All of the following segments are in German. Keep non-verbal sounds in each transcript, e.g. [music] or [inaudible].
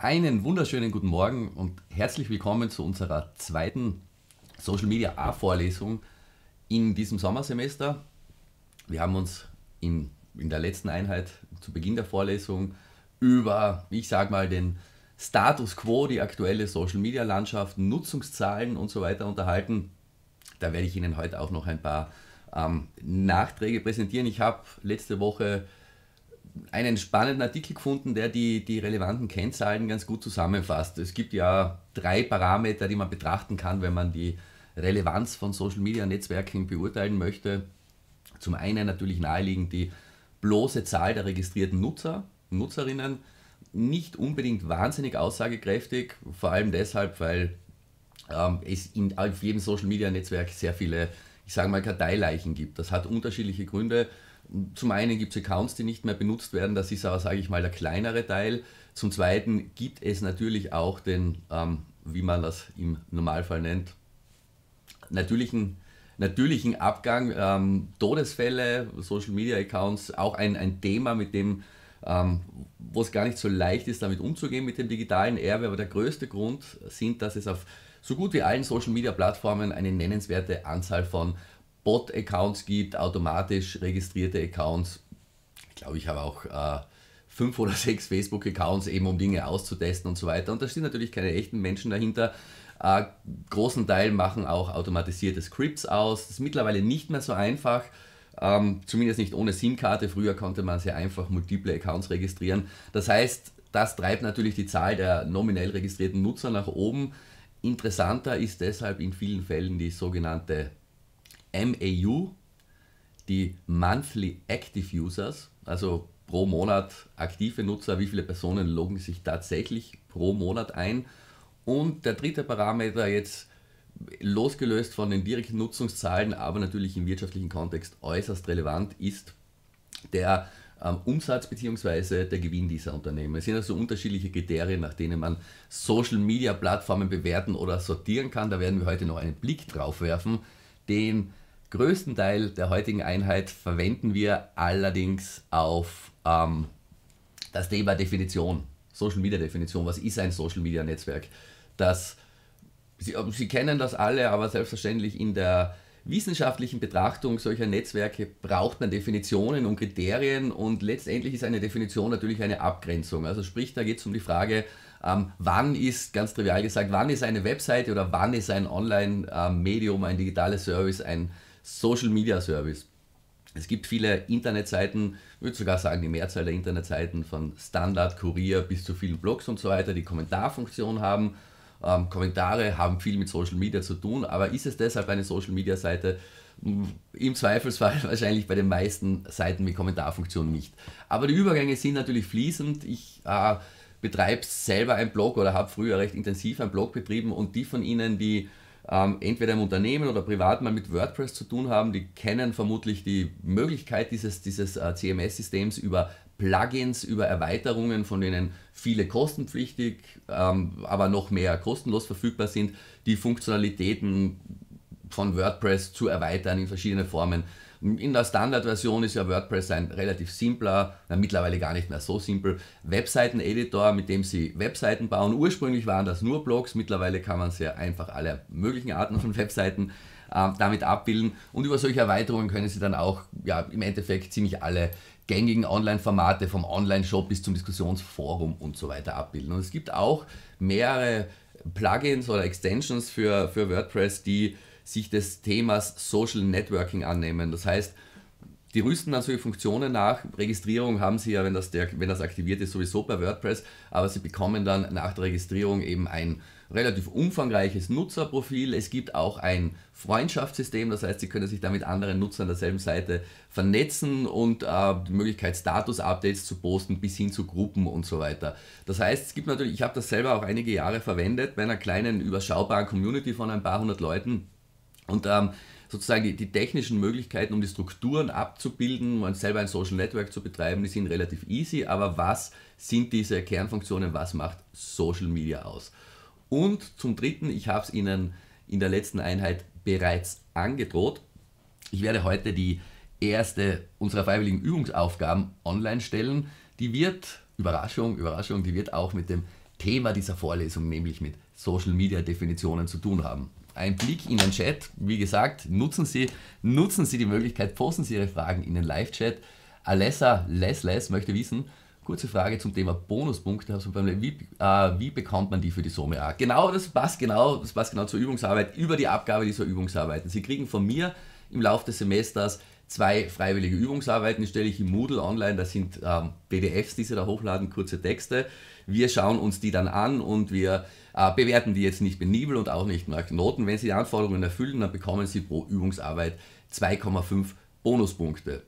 Einen wunderschönen guten Morgen und herzlich willkommen zu unserer zweiten Social Media A-Vorlesung in diesem Sommersemester. Wir haben uns in, in der letzten Einheit zu Beginn der Vorlesung über, ich sag mal, den Status quo, die aktuelle Social Media Landschaft, Nutzungszahlen und so weiter unterhalten. Da werde ich Ihnen heute auch noch ein paar ähm, Nachträge präsentieren. Ich habe letzte Woche einen spannenden Artikel gefunden, der die, die relevanten Kennzahlen ganz gut zusammenfasst. Es gibt ja drei Parameter, die man betrachten kann, wenn man die Relevanz von Social Media Netzwerken beurteilen möchte. Zum einen natürlich naheliegend die bloße Zahl der registrierten Nutzer, Nutzerinnen, nicht unbedingt wahnsinnig aussagekräftig, vor allem deshalb, weil ähm, es in, auf jedem Social Media Netzwerk sehr viele, ich sage mal, Karteileichen gibt. Das hat unterschiedliche Gründe zum einen gibt es Accounts, die nicht mehr benutzt werden, das ist aber, sage ich mal, der kleinere Teil. Zum zweiten gibt es natürlich auch den, ähm, wie man das im Normalfall nennt, natürlichen, natürlichen Abgang, ähm, Todesfälle, Social Media Accounts, auch ein, ein Thema, mit dem, ähm, wo es gar nicht so leicht ist, damit umzugehen mit dem digitalen Erbe. Aber der größte Grund sind, dass es auf so gut wie allen Social Media Plattformen eine nennenswerte Anzahl von Bot-Accounts gibt, automatisch registrierte Accounts. Ich glaube, ich habe auch äh, fünf oder [laughs] sechs Facebook-Accounts, eben um Dinge auszutesten und so weiter. Und da stehen natürlich keine echten Menschen dahinter. Äh, großen Teil machen auch automatisierte Scripts aus. Das ist mittlerweile nicht mehr so einfach. Ähm, zumindest nicht ohne SIM-Karte. Früher konnte man sehr einfach multiple Accounts registrieren. Das heißt, das treibt natürlich die Zahl der nominell registrierten Nutzer nach oben. Interessanter ist deshalb in vielen Fällen die sogenannte MAU, die Monthly Active Users, also pro Monat aktive Nutzer, wie viele Personen loggen sich tatsächlich pro Monat ein. Und der dritte Parameter jetzt losgelöst von den direkten Nutzungszahlen, aber natürlich im wirtschaftlichen Kontext äußerst relevant ist der ähm, Umsatz bzw. der Gewinn dieser Unternehmen. Es sind also unterschiedliche Kriterien, nach denen man Social-Media-Plattformen bewerten oder sortieren kann. Da werden wir heute noch einen Blick drauf werfen, den größten Teil der heutigen Einheit verwenden wir allerdings auf ähm, das Thema Definition, Social Media Definition. Was ist ein Social Media Netzwerk? Das, Sie, äh, Sie kennen das alle, aber selbstverständlich in der wissenschaftlichen Betrachtung solcher Netzwerke braucht man Definitionen und Kriterien und letztendlich ist eine Definition natürlich eine Abgrenzung. Also sprich, da geht es um die Frage, ähm, wann ist, ganz trivial gesagt, wann ist eine Webseite oder wann ist ein Online-Medium, ähm, ein digitales Service ein Social Media Service. Es gibt viele Internetseiten, ich würde sogar sagen, die Mehrzahl der Internetseiten von Standard, Kurier bis zu vielen Blogs und so weiter, die Kommentarfunktion haben. Ähm, Kommentare haben viel mit Social Media zu tun, aber ist es deshalb eine Social Media Seite? Hm, Im Zweifelsfall [laughs] wahrscheinlich bei den meisten Seiten mit Kommentarfunktion nicht. Aber die Übergänge sind natürlich fließend. Ich äh, betreibe selber einen Blog oder habe früher recht intensiv einen Blog betrieben und die von Ihnen, die ähm, entweder im Unternehmen oder privat mal mit WordPress zu tun haben, die kennen vermutlich die Möglichkeit dieses, dieses äh, CMS-Systems über Plugins, über Erweiterungen, von denen viele kostenpflichtig, ähm, aber noch mehr kostenlos verfügbar sind, die Funktionalitäten von WordPress zu erweitern in verschiedene Formen. In der Standardversion ist ja WordPress ein relativ simpler, na, mittlerweile gar nicht mehr so simpel, Webseiten-Editor, mit dem Sie Webseiten bauen. Ursprünglich waren das nur Blogs, mittlerweile kann man sehr einfach alle möglichen Arten von Webseiten äh, damit abbilden. Und über solche Erweiterungen können Sie dann auch ja, im Endeffekt ziemlich alle gängigen Online-Formate vom Online-Shop bis zum Diskussionsforum und so weiter abbilden. Und es gibt auch mehrere Plugins oder Extensions für, für WordPress, die sich des Themas Social Networking annehmen. Das heißt, die rüsten dann solche Funktionen nach. Registrierung haben sie ja, wenn das, der, wenn das aktiviert ist, sowieso bei WordPress, aber sie bekommen dann nach der Registrierung eben ein relativ umfangreiches Nutzerprofil. Es gibt auch ein Freundschaftssystem, das heißt, sie können sich da mit anderen Nutzern derselben Seite vernetzen und äh, die Möglichkeit, Status-Updates zu posten bis hin zu Gruppen und so weiter. Das heißt, es gibt natürlich, ich habe das selber auch einige Jahre verwendet bei einer kleinen überschaubaren Community von ein paar hundert Leuten und ähm, sozusagen die, die, technischen Möglichkeiten, um die Strukturen abzubilden und selber ein Social Network zu betreiben, die sind relativ easy, aber was sind diese Kernfunktionen, was macht Social Media aus? Und zum Dritten, ich habe es Ihnen in der letzten Einheit bereits angedroht, ich werde heute die erste unserer freiwilligen Übungsaufgaben online stellen. Die wird, Überraschung, Überraschung, die wird auch mit dem Thema dieser Vorlesung, nämlich mit Social Media Definitionen zu tun haben ein Blick in den Chat. Wie gesagt, nutzen Sie, nutzen Sie die Möglichkeit, posten Sie Ihre Fragen in den Live-Chat. Alessa Lesles möchte wissen, Kurze Frage zum Thema Bonuspunkte. wie, äh, wie, bekommt man die für die Summe A? Ah, genau, das passt genau, das passt genau zur Übungsarbeit, über die Abgabe dieser Übungsarbeiten. Sie kriegen von mir im Laufe des Semesters zwei freiwillige Übungsarbeiten, die stelle ich im Moodle online. Das sind ähm, PDFs, die Sie da hochladen, kurze Texte. Wir schauen uns die dann an und wir äh, bewerten die jetzt nicht penibel und auch nicht nach Noten. Wenn sie die Anforderungen erfüllen, dann bekommen sie pro Übungsarbeit 2,5 Bonuspunkte.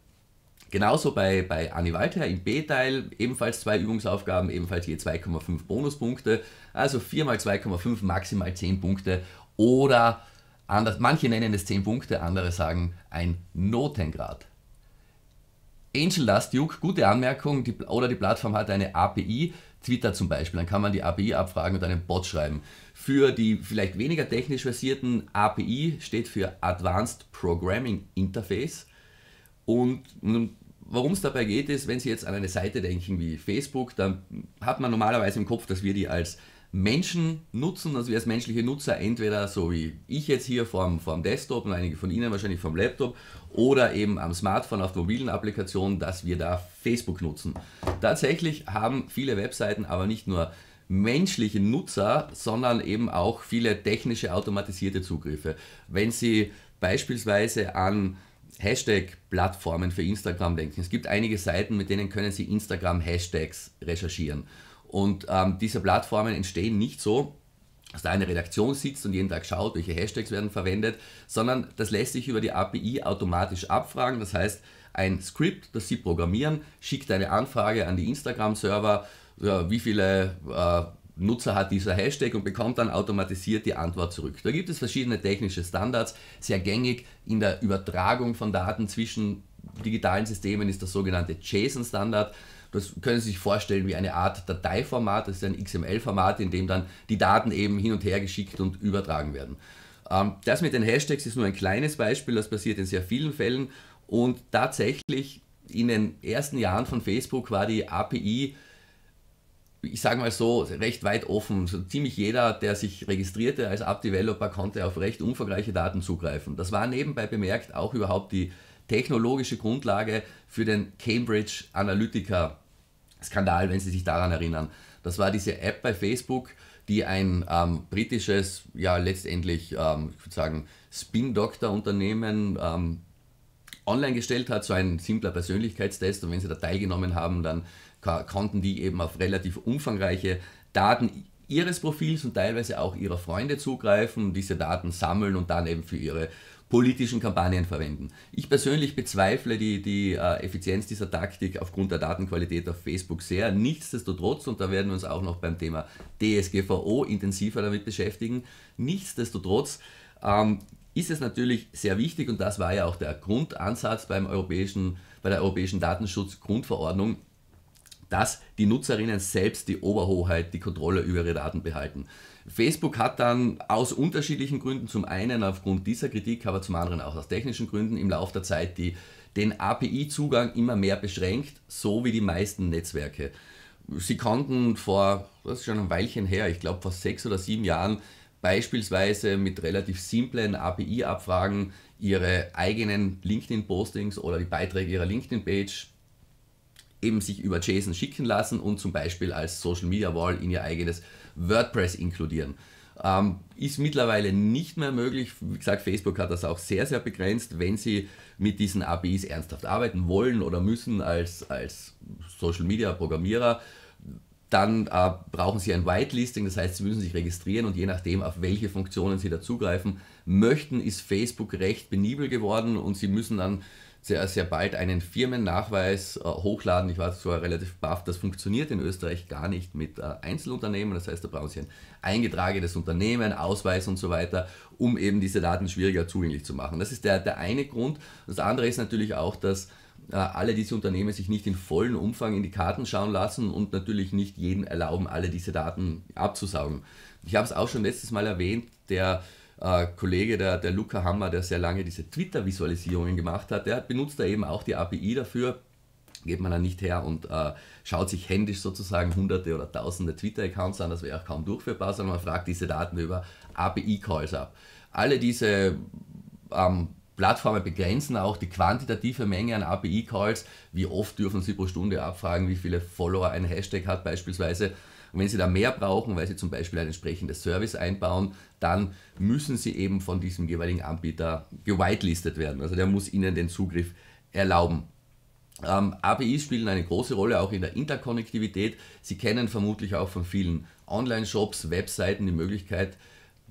Genauso bei, bei Anni Walter im B-Teil ebenfalls zwei Übungsaufgaben, ebenfalls je 2,5 Bonuspunkte, also 4 mal 2,5 maximal 10 Punkte oder anders, manche nennen es 10 Punkte, andere sagen ein Notengrad. Angel Last Duke, gute Anmerkung, die, oder die Plattform hat eine API, Twitter zum Beispiel, dann kann man die API abfragen und einen Bot schreiben. Für die vielleicht weniger technisch versierten API steht für Advanced Programming Interface und worum es dabei geht, ist, wenn Sie jetzt an eine Seite denken wie Facebook, dann hat man normalerweise im Kopf, dass wir die als Menschen nutzen, also wir als menschliche Nutzer, entweder so wie ich jetzt hier vom, vom Desktop und einige von Ihnen wahrscheinlich vom Laptop oder eben am Smartphone auf mobilen Applikationen, dass wir da Facebook nutzen. Tatsächlich haben viele Webseiten aber nicht nur menschliche Nutzer, sondern eben auch viele technische automatisierte Zugriffe. Wenn Sie beispielsweise an Hashtag-Plattformen für Instagram denken. Es gibt einige Seiten, mit denen können Sie Instagram-Hashtags recherchieren. Und ähm, diese Plattformen entstehen nicht so, dass da eine Redaktion sitzt und jeden Tag schaut, welche Hashtags werden verwendet, sondern das lässt sich über die API automatisch abfragen. Das heißt, ein Skript, das Sie programmieren, schickt eine Anfrage an die Instagram-Server, ja, wie viele äh, Nutzer hat dieser Hashtag und bekommt dann automatisiert die Antwort zurück. Da gibt es verschiedene technische Standards, sehr gängig in der Übertragung von Daten zwischen digitalen Systemen ist der sogenannte JSON-Standard. Das können Sie sich vorstellen wie eine Art Dateiformat, das ist ein XML-Format, in dem dann die Daten eben hin und her geschickt und übertragen werden. Ähm, das mit den Hashtags ist nur ein kleines Beispiel, das passiert in sehr vielen Fällen und tatsächlich in den ersten Jahren von Facebook war die API ich sage mal so, recht weit offen. So ziemlich jeder, der sich registrierte als App-Developer, konnte auf recht umfangreiche Daten zugreifen. Das war nebenbei bemerkt auch überhaupt die technologische Grundlage für den Cambridge Analytica Skandal, wenn Sie sich daran erinnern. Das war diese App bei Facebook, die ein ähm, britisches, ja letztendlich, ähm, ich würde sagen, Spin-Doctor-Unternehmen ähm, online gestellt hat, so ein simpler Persönlichkeitstest. Und wenn Sie da teilgenommen haben, dann konnten die eben auf relativ umfangreiche Daten ihres Profils und teilweise auch ihrer Freunde zugreifen diese Daten sammeln und dann eben für ihre politischen Kampagnen verwenden. Ich persönlich bezweifle die, die äh, Effizienz dieser Taktik aufgrund der Datenqualität auf Facebook sehr. Nichtsdestotrotz, und da werden wir uns auch noch beim Thema DSGVO intensiver damit beschäftigen, nichtsdestotrotz ähm, ist es natürlich sehr wichtig, und das war ja auch der Grundansatz beim europäischen, bei der Europäischen Datenschutzgrundverordnung, dass die Nutzerinnen selbst die Oberhoheit, die Kontrolle über ihre Daten behalten. Facebook hat dann aus unterschiedlichen Gründen, zum einen aufgrund dieser Kritik, aber zum anderen auch aus technischen Gründen im Laufe der Zeit die, den API-Zugang immer mehr beschränkt, so wie die meisten Netzwerke. Sie konnten vor, das ist schon ein Weilchen her, ich glaube vor sechs oder sieben Jahren, beispielsweise mit relativ simplen API-Abfragen ihre eigenen LinkedIn-Postings oder die Beiträge ihrer LinkedIn-Page eben sich über JSON schicken lassen und zum Beispiel als Social Media Wall in ihr eigenes WordPress inkludieren. Ähm, ist mittlerweile nicht mehr möglich. Wie gesagt, Facebook hat das auch sehr, sehr begrenzt. Wenn Sie mit diesen APIs ernsthaft arbeiten wollen oder müssen als, als Social Media Programmierer, dann äh, brauchen Sie ein Whitelisting, das heißt, Sie müssen sich registrieren und je nachdem, auf welche Funktionen Sie da zugreifen möchten, ist Facebook recht benibel geworden und Sie müssen dann sehr, sehr bald einen Firmennachweis äh, hochladen. Ich war zwar relativ baff, das funktioniert in Österreich gar nicht mit äh, Einzelunternehmen. Das heißt, da brauchen Sie ein eingetragenes Unternehmen, Ausweis und so weiter, um eben diese Daten schwieriger zugänglich zu machen. Das ist der, der eine Grund. Das andere ist natürlich auch, dass äh, alle diese Unternehmen sich nicht in vollen Umfang in die Karten schauen lassen und natürlich nicht jedem erlauben, alle diese Daten abzusaugen. Ich habe es auch schon letztes Mal erwähnt, der äh, Kollege, der, der Luca Hammer, der sehr lange diese Twitter-Visualisierungen gemacht hat, der benutzt da eben auch die API dafür, geht man dann nicht her und äh, schaut sich händisch sozusagen hunderte oder tausende Twitter-Accounts an, das wäre auch kaum durchführbar, sondern man fragt diese Daten über API-Calls ab. Alle diese ähm, Plattformen begrenzen auch die quantitative Menge an API-Calls, wie oft dürfen sie pro Stunde abfragen, wie viele Follower ein Hashtag hat beispielsweise und wenn Sie da mehr brauchen, weil Sie zum Beispiel ein entsprechendes Service einbauen, dann müssen Sie eben von diesem jeweiligen Anbieter gewitelistet werden. Also der muss Ihnen den Zugriff erlauben. Ähm, APIs spielen eine große Rolle auch in der Interkonnektivität. Sie kennen vermutlich auch von vielen Online-Shops, Webseiten die Möglichkeit,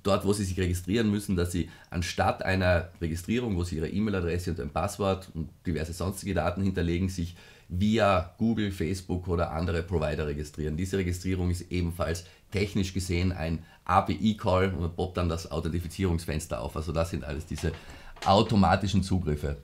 dort, wo Sie sich registrieren müssen, dass Sie anstatt einer Registrierung, wo Sie Ihre E-Mail-Adresse und ein Passwort und diverse sonstige Daten hinterlegen, sich via Google, Facebook oder andere Provider registrieren. Diese Registrierung ist ebenfalls technisch gesehen ein API-Call und poppt dann das Authentifizierungsfenster auf. Also das sind alles diese automatischen Zugriffe.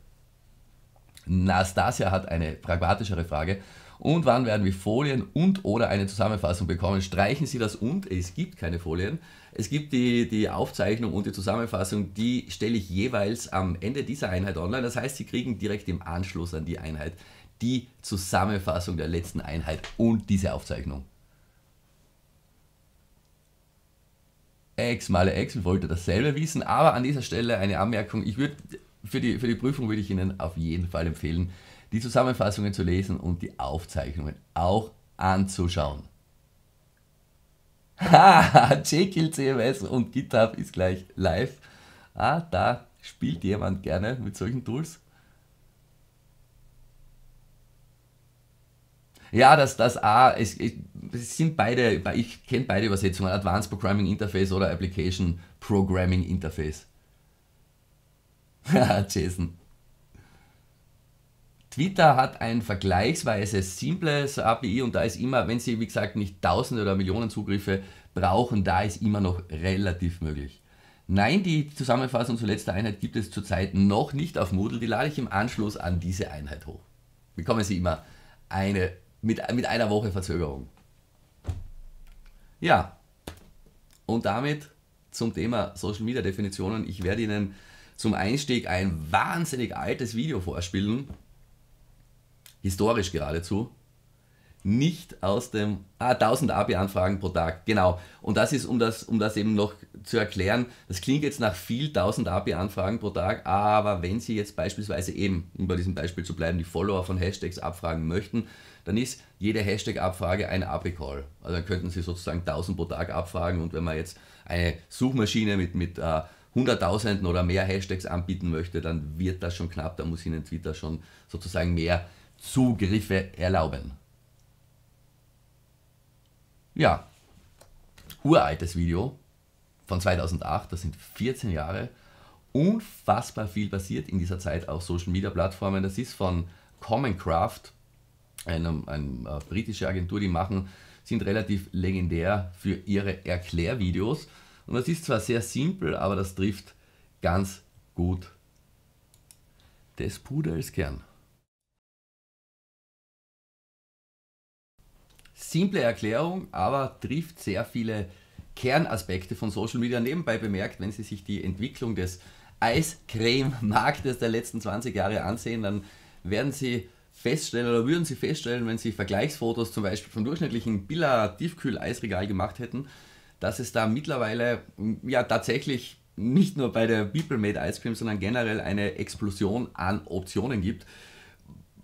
Nastasia hat eine pragmatischere Frage. Und wann werden wir Folien und oder eine Zusammenfassung bekommen? Streichen Sie das und, es gibt keine Folien. Es gibt die, die Aufzeichnung und die Zusammenfassung, die stelle ich jeweils am Ende dieser Einheit online. Das heißt, Sie kriegen direkt im Anschluss an die Einheit die Zusammenfassung der letzten Einheit und diese Aufzeichnung. X mal X wollte dasselbe wissen, aber an dieser Stelle eine Anmerkung. Ich würde für die, für die Prüfung würde ich Ihnen auf jeden Fall empfehlen, die Zusammenfassungen zu lesen und die Aufzeichnungen auch anzuschauen. [laughs] Haha, Jekyll CMS und GitHub ist gleich live. Ah, da spielt jemand gerne mit solchen Tools. Ja, das, das A, es, es sind beide, ich kenne beide Übersetzungen, Advanced Programming Interface oder Application Programming Interface. [laughs] Jason. Twitter hat ein vergleichsweise simples API und da ist immer, wenn sie wie gesagt nicht Tausende oder Millionen Zugriffe brauchen, da ist immer noch relativ möglich. Nein, die Zusammenfassung zur letzten Einheit gibt es zurzeit noch nicht auf Moodle, die lade ich im Anschluss an diese Einheit hoch. Bekommen Sie immer eine mit, mit einer Woche Verzögerung. Ja. Und damit zum Thema Social Media Definitionen. Ich werde Ihnen zum Einstieg ein wahnsinnig altes Video vorspielen. Historisch geradezu. Nicht aus dem. Ah, 1000 AB-Anfragen pro Tag. Genau. Und das ist, um das, um das eben noch zu erklären, das klingt jetzt nach viel 1000 AB-Anfragen pro Tag, aber wenn Sie jetzt beispielsweise eben, um bei diesem Beispiel zu bleiben, die Follower von Hashtags abfragen möchten, dann ist jede Hashtag-Abfrage ein AP-Call. Also dann könnten Sie sozusagen 1000 pro Tag abfragen und wenn man jetzt eine Suchmaschine mit, mit uh, äh, 100.000 oder mehr Hashtags anbieten möchte, dann wird das schon knapp, da muss Ihnen Twitter schon sozusagen mehr Zugriffe erlauben. Ja, uraltes Video von 2008, das sind 14 Jahre. Unfassbar viel passiert in dieser Zeit auf Social Media Plattformen. Das ist von Common Craft eine, eine äh, britische Agentur, die machen, sind relativ legendär für ihre Erklärvideos. Und das ist zwar sehr simpel, aber das trifft ganz gut des Pudels Kern. Simple Erklärung, aber trifft sehr viele Kernaspekte von Social Media. Nebenbei bemerkt, wenn Sie sich die Entwicklung des Eiscreme-Marktes der letzten 20 Jahre ansehen, dann werden Sie feststellen oder würden Sie feststellen, wenn Sie Vergleichsfotos zum Beispiel vom durchschnittlichen Billa Tiefkühl-Eisregal gemacht hätten, dass es da mittlerweile ja tatsächlich nicht nur bei der People Made Ice Cream, sondern generell eine Explosion an Optionen gibt.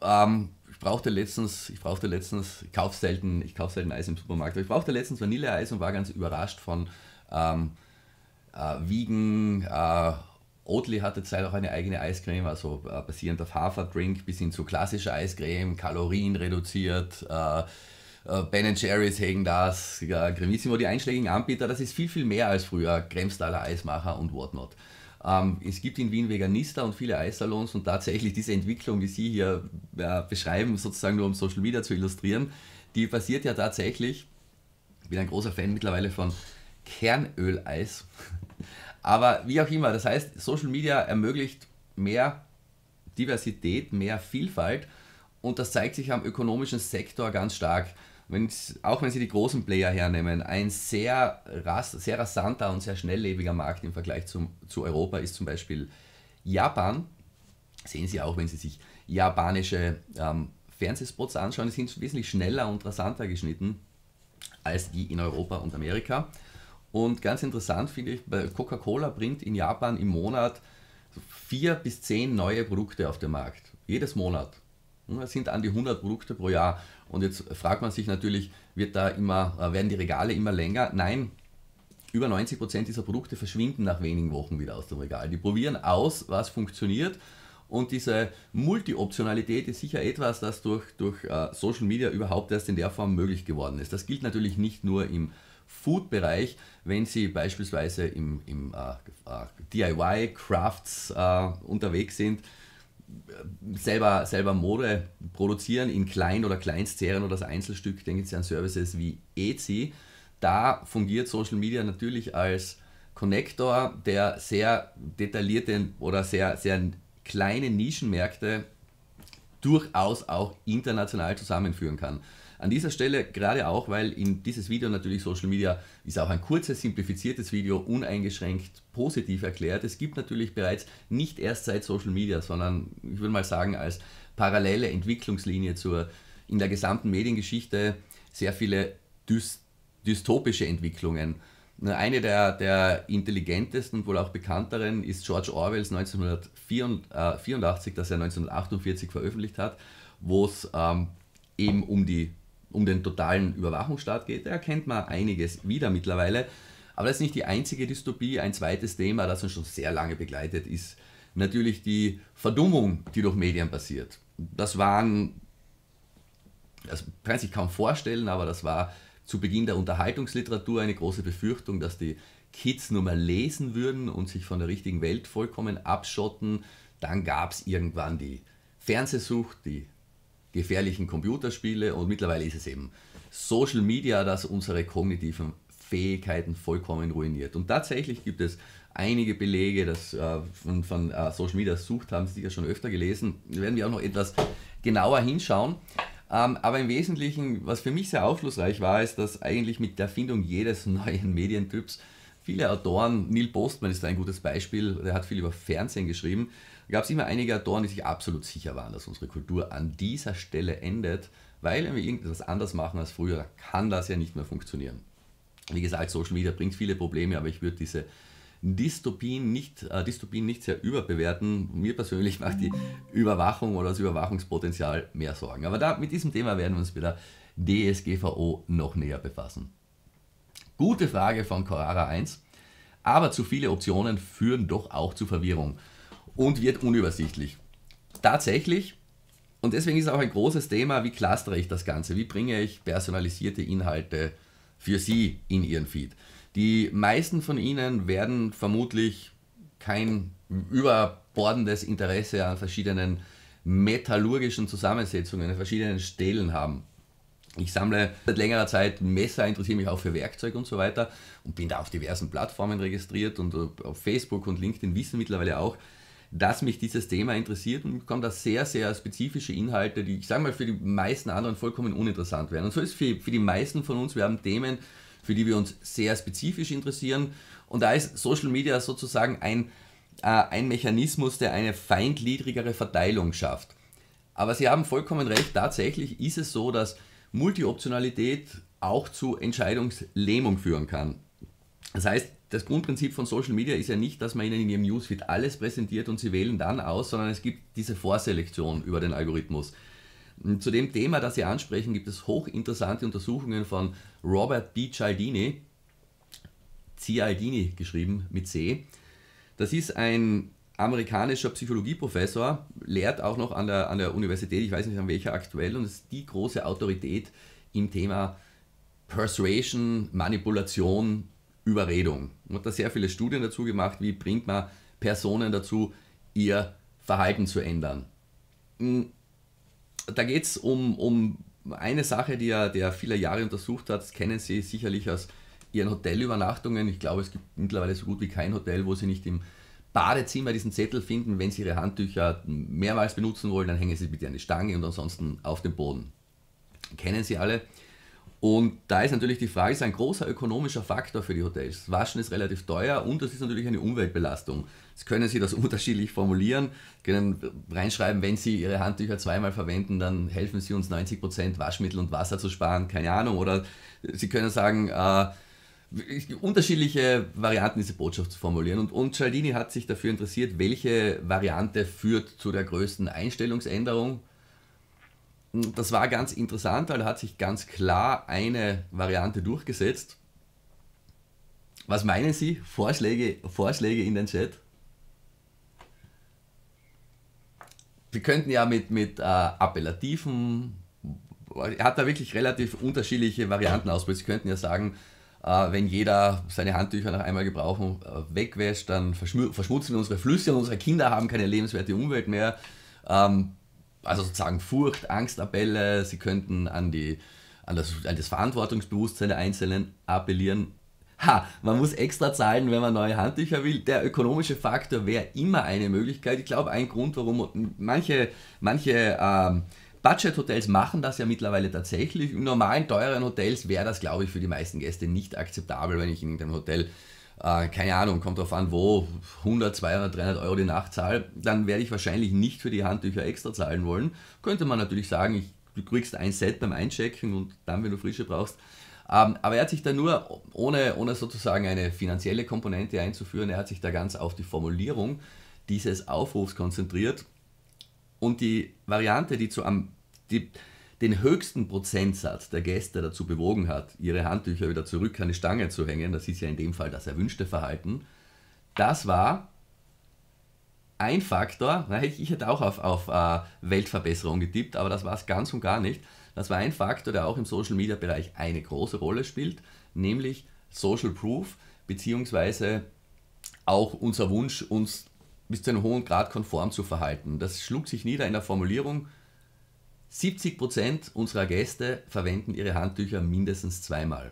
Ähm, ich brauchte letztens, ich brauchte letztens, ich kaufe selten, ich kaufe selten Eis im Supermarkt, aber ich brauchte letztens Vanilleeis und war ganz überrascht von ähm, äh, Vegan, äh, Oatly hat jetzt leider auch eine eigene Eiscreme, also äh, basierend auf Haferdrink bis hin zu klassischer Eiscreme, Kalorien reduziert. Äh, äh Ben Jerry's hegen das, ja, äh, Grimissimo, die einschlägigen Anbieter, das ist viel, viel mehr als früher. Kremstaler Eismacher und whatnot. Ähm, es gibt in Wien Veganista und viele Eissalons und tatsächlich diese Entwicklung, die Sie hier äh, beschreiben, sozusagen nur um Social Media zu illustrieren, die passiert ja tatsächlich, ich bin ein großer Fan mittlerweile von Kernöleis. Aber wie auch immer, das heißt, Social Media ermöglicht mehr Diversität, mehr Vielfalt und das zeigt sich am ökonomischen Sektor ganz stark. Wenn's, auch wenn Sie die großen Player hernehmen, ein sehr, ras, sehr rasanter und sehr schnelllebiger Markt im Vergleich zum, zu Europa ist zum Beispiel Japan. Sehen Sie auch, wenn Sie sich japanische ähm, Fernsehspots anschauen, die sind wesentlich schneller und rasanter geschnitten als die in Europa und Amerika. Und ganz interessant finde ich, Coca-Cola bringt in Japan im Monat vier bis zehn neue Produkte auf den Markt. Jedes Monat. Das hm, sind an die 100 Produkte pro Jahr. Und jetzt fragt man sich natürlich, wird da immer, äh, werden die Regale immer länger? Nein, über 90% Prozent dieser Produkte verschwinden nach wenigen Wochen wieder aus dem Regal. Die probieren aus, was funktioniert. Und diese Multi-Optionalität ist sicher etwas, das durch, durch äh, Social Media überhaupt erst in der Form möglich geworden ist. Das gilt natürlich nicht nur im Food-Bereich, wenn Sie beispielsweise im, im äh, äh, DIY-Crafts äh, unterwegs sind, selber, selber Mode produzieren in Klein- oder Kleinstserien oder das Einzelstück, denken Sie an Services wie Etsy. Da fungiert Social Media natürlich als Connector, der sehr detaillierte oder sehr, sehr kleine Nischenmärkte durchaus auch international zusammenführen kann. An dieser Stelle gerade auch, weil in dieses Video natürlich Social Media ist auch ein kurzes, simplifiziertes Video, uneingeschränkt positiv erklärt. Es gibt natürlich bereits nicht erst seit Social Media, sondern ich würde mal sagen als parallele Entwicklungslinie zur in der gesamten Mediengeschichte sehr viele Dyst dystopische Entwicklungen. Eine der, der intelligentesten und wohl auch bekannteren ist George Orwells 1984, äh, das er 1948 veröffentlicht hat, wo es ähm, eben um die um den totalen Überwachungsstaat geht. Da erkennt man einiges wieder mittlerweile. Aber das ist nicht die einzige Dystopie. Ein zweites Thema, das uns schon sehr lange begleitet, ist natürlich die Verdummung, die durch Medien passiert. Das waren, das also, kann sich kaum vorstellen, aber das war zu Beginn der Unterhaltungsliteratur eine große Befürchtung, dass die Kids nur mal lesen würden und sich von der richtigen Welt vollkommen abschotten. Dann gab es irgendwann die Fernsehsucht, die gefährlichen Computerspiele und mittlerweile ist es eben Social Media, das unsere kognitiven Fähigkeiten vollkommen ruiniert. Und tatsächlich gibt es einige Belege dass, äh, von, von äh, Social Media Sucht, haben Sie ja schon öfter gelesen, werden wir auch noch etwas genauer hinschauen. Ähm, aber im Wesentlichen, was für mich sehr aufschlussreich war, ist, dass eigentlich mit der Erfindung jedes [laughs] neuen Medientyps viele Autoren, Neil Postman ist ein gutes Beispiel, der hat viel über Fernsehen geschrieben, da gab es immer einige Autoren, die sich absolut sicher waren, dass unsere Kultur an dieser Stelle endet, weil wenn wir irgendetwas anders machen als früher, kann das ja nicht mehr funktionieren. Wie gesagt, Social Media bringt viele Probleme, aber ich würde diese Dystopien nicht, äh, Dystopien nicht sehr überbewerten. Mir persönlich macht die Überwachung oder das Überwachungspotenzial mehr Sorgen. Aber da, mit diesem Thema werden wir uns mit der DSGVO noch näher befassen. Gute Frage von Corara 1. Aber zu viele Optionen führen doch auch zu Verwirrung und wird unübersichtlich. Tatsächlich, und deswegen ist auch ein großes Thema, wie clustere ich das Ganze, wie bringe ich personalisierte Inhalte für Sie in Ihren Feed. Die meisten von Ihnen werden vermutlich kein überbordendes Interesse an verschiedenen metallurgischen Zusammensetzungen, an verschiedenen Stellen haben. Ich sammle seit längerer Zeit Messer, interessiere mich auch für Werkzeug und so weiter und bin da auf diversen Plattformen registriert und äh, auf Facebook und LinkedIn wissen mittlerweile auch, dass mich dieses Thema interessiert und kommen da sehr, sehr spezifische Inhalte, die ich sage mal für die meisten anderen vollkommen uninteressant wären. Und so ist für, für die meisten von uns, wir haben Themen, für die wir uns sehr spezifisch interessieren. Und da ist Social Media sozusagen ein, äh, ein Mechanismus, der eine feindliedrigere Verteilung schafft. Aber Sie haben vollkommen recht, tatsächlich ist es so, dass Multioptionalität auch zu Entscheidungslähmung führen kann. Das heißt, das Grundprinzip von Social Media ist ja nicht, dass man ihnen in ihrem Newsfeed alles präsentiert und sie wählen dann aus, sondern es gibt diese Vorselektion über den Algorithmus. Zu dem Thema, das Sie ansprechen, gibt es hochinteressante Untersuchungen von Robert B. Cialdini, Cialdini geschrieben mit C. Das ist ein amerikanischer Psychologieprofessor, lehrt auch noch an der, an der Universität, ich weiß nicht an welcher aktuell, und ist die große Autorität im Thema Persuasion, Manipulation, Überredung. Man hat da sehr viele Studien dazu gemacht, wie bringt man Personen dazu, ihr Verhalten zu ändern. Hm, da geht es um, um eine Sache, die er, der viele Jahre untersucht hat, das kennen Sie sicherlich aus Ihren Hotelübernachtungen. Ich glaube, es gibt mittlerweile so gut wie kein Hotel, wo Sie nicht im Badezimmer diesen Zettel finden, wenn Sie Ihre Handtücher mehrmals benutzen wollen, dann hängen Sie bitte eine Stange und ansonsten auf den Boden. Kennen Sie alle. Und da ist natürlich die Frage, ist ein großer ökonomischer Faktor für die Hotels. Waschen ist relativ teuer und das ist natürlich eine Umweltbelastung. Jetzt können Sie das [laughs] unterschiedlich formulieren, können reinschreiben, wenn Sie Ihre Handtücher zweimal verwenden, dann helfen Sie uns 90% Waschmittel und Wasser zu sparen, keine Ahnung. Oder Sie können sagen, äh, unterschiedliche Varianten diese Botschaft zu formulieren. Und, und Cialdini hat sich dafür interessiert, welche Variante führt zu der größten Einstellungsänderung hm, das war ganz interessant, weil da hat sich ganz klar eine Variante durchgesetzt. Was meinen Sie? Vorschläge, Vorschläge in den Chat? Wir könnten ja mit, mit äh, Appellativen, er hat da wirklich relativ unterschiedliche Varianten ausprobiert. Sie könnten ja sagen, äh, wenn jeder seine Handtücher nach einmal gebrauchen äh, wegwäscht, dann verschmutzen wir unsere Flüsse und unsere Kinder haben keine lebenswerte Umwelt mehr. Ähm, also sozusagen Furcht, Angst Appelle, sie könnten an, die, an, das, an das Verantwortungsbewusstsein der Einzelnen appellieren. Ha, man muss extra zahlen, wenn man neue Handtücher will. Der ökonomische Faktor wäre immer eine Möglichkeit. Ich glaube, ein Grund, warum manche, manche ähm, Budget-Hotels machen das ja mittlerweile tatsächlich. In normalen, teuren Hotels wäre das, glaube ich, für die meisten Gäste nicht akzeptabel, wenn ich in irgendeinem Hotel äh, keine Ahnung, kommt drauf an, wo, 100, 200, 300 Euro die Nacht zahle, dann werde ich wahrscheinlich nicht für die Handtücher extra zahlen wollen. Könnte man natürlich sagen, ich, du kriegst ein Set beim Einchecken und dann, wenn du frische brauchst. Ähm, aber er hat sich da nur, ohne, ohne sozusagen eine finanzielle Komponente einzuführen, er hat sich da ganz auf die Formulierung dieses Aufrufs konzentriert und die Variante, die zu am, die, den höchsten Prozentsatz der Gäste dazu bewogen hat, ihre Handtücher wieder zurück an die Stange zu hängen, das ist ja in dem Fall das erwünschte Verhalten, das war ein Faktor, ich hätte auch auf, auf äh, Weltverbesserung getippt, aber das war es ganz und gar nicht. Das war ein Faktor, der auch im Social-Media-Bereich eine große Rolle spielt, nämlich Social Proof, beziehungsweise auch unser Wunsch, uns bis zu einem hohen Grad konform zu verhalten. Das schlug sich nieder in der Formulierung, 70 unserer Gäste verwenden ihre Handtücher mindestens zweimal.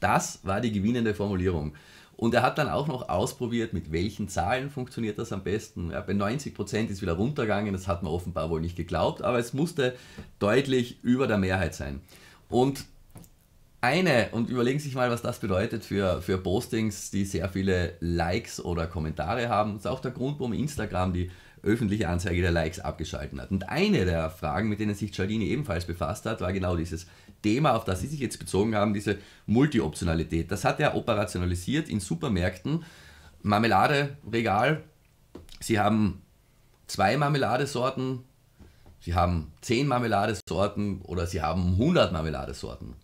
Das war die gewinnende Formulierung. Und er hat dann auch noch ausprobiert, mit welchen Zahlen funktioniert das am besten. Ja, bei 90 Prozent ist wieder runtergegangen, das hat man offenbar wohl nicht geglaubt, aber es musste deutlich über der Mehrheit sein. Und eine, und überlegen Sie sich mal, was das bedeutet für, für Postings, die sehr viele Likes oder Kommentare haben. Das ist auch der Grund, warum Instagram die öffentliche Anzeige der Likes abgeschalten hat. Und eine der Fragen, mit denen sich Cialdini ebenfalls befasst hat, war genau dieses Thema, auf das Sie sich jetzt bezogen haben, diese Multi-Optionalität. Das hat er operationalisiert in Supermärkten, Marmelade, Regal. Sie haben zwei Marmeladesorten, Sie haben zehn Marmeladesorten oder Sie haben 100 Marmeladesorten.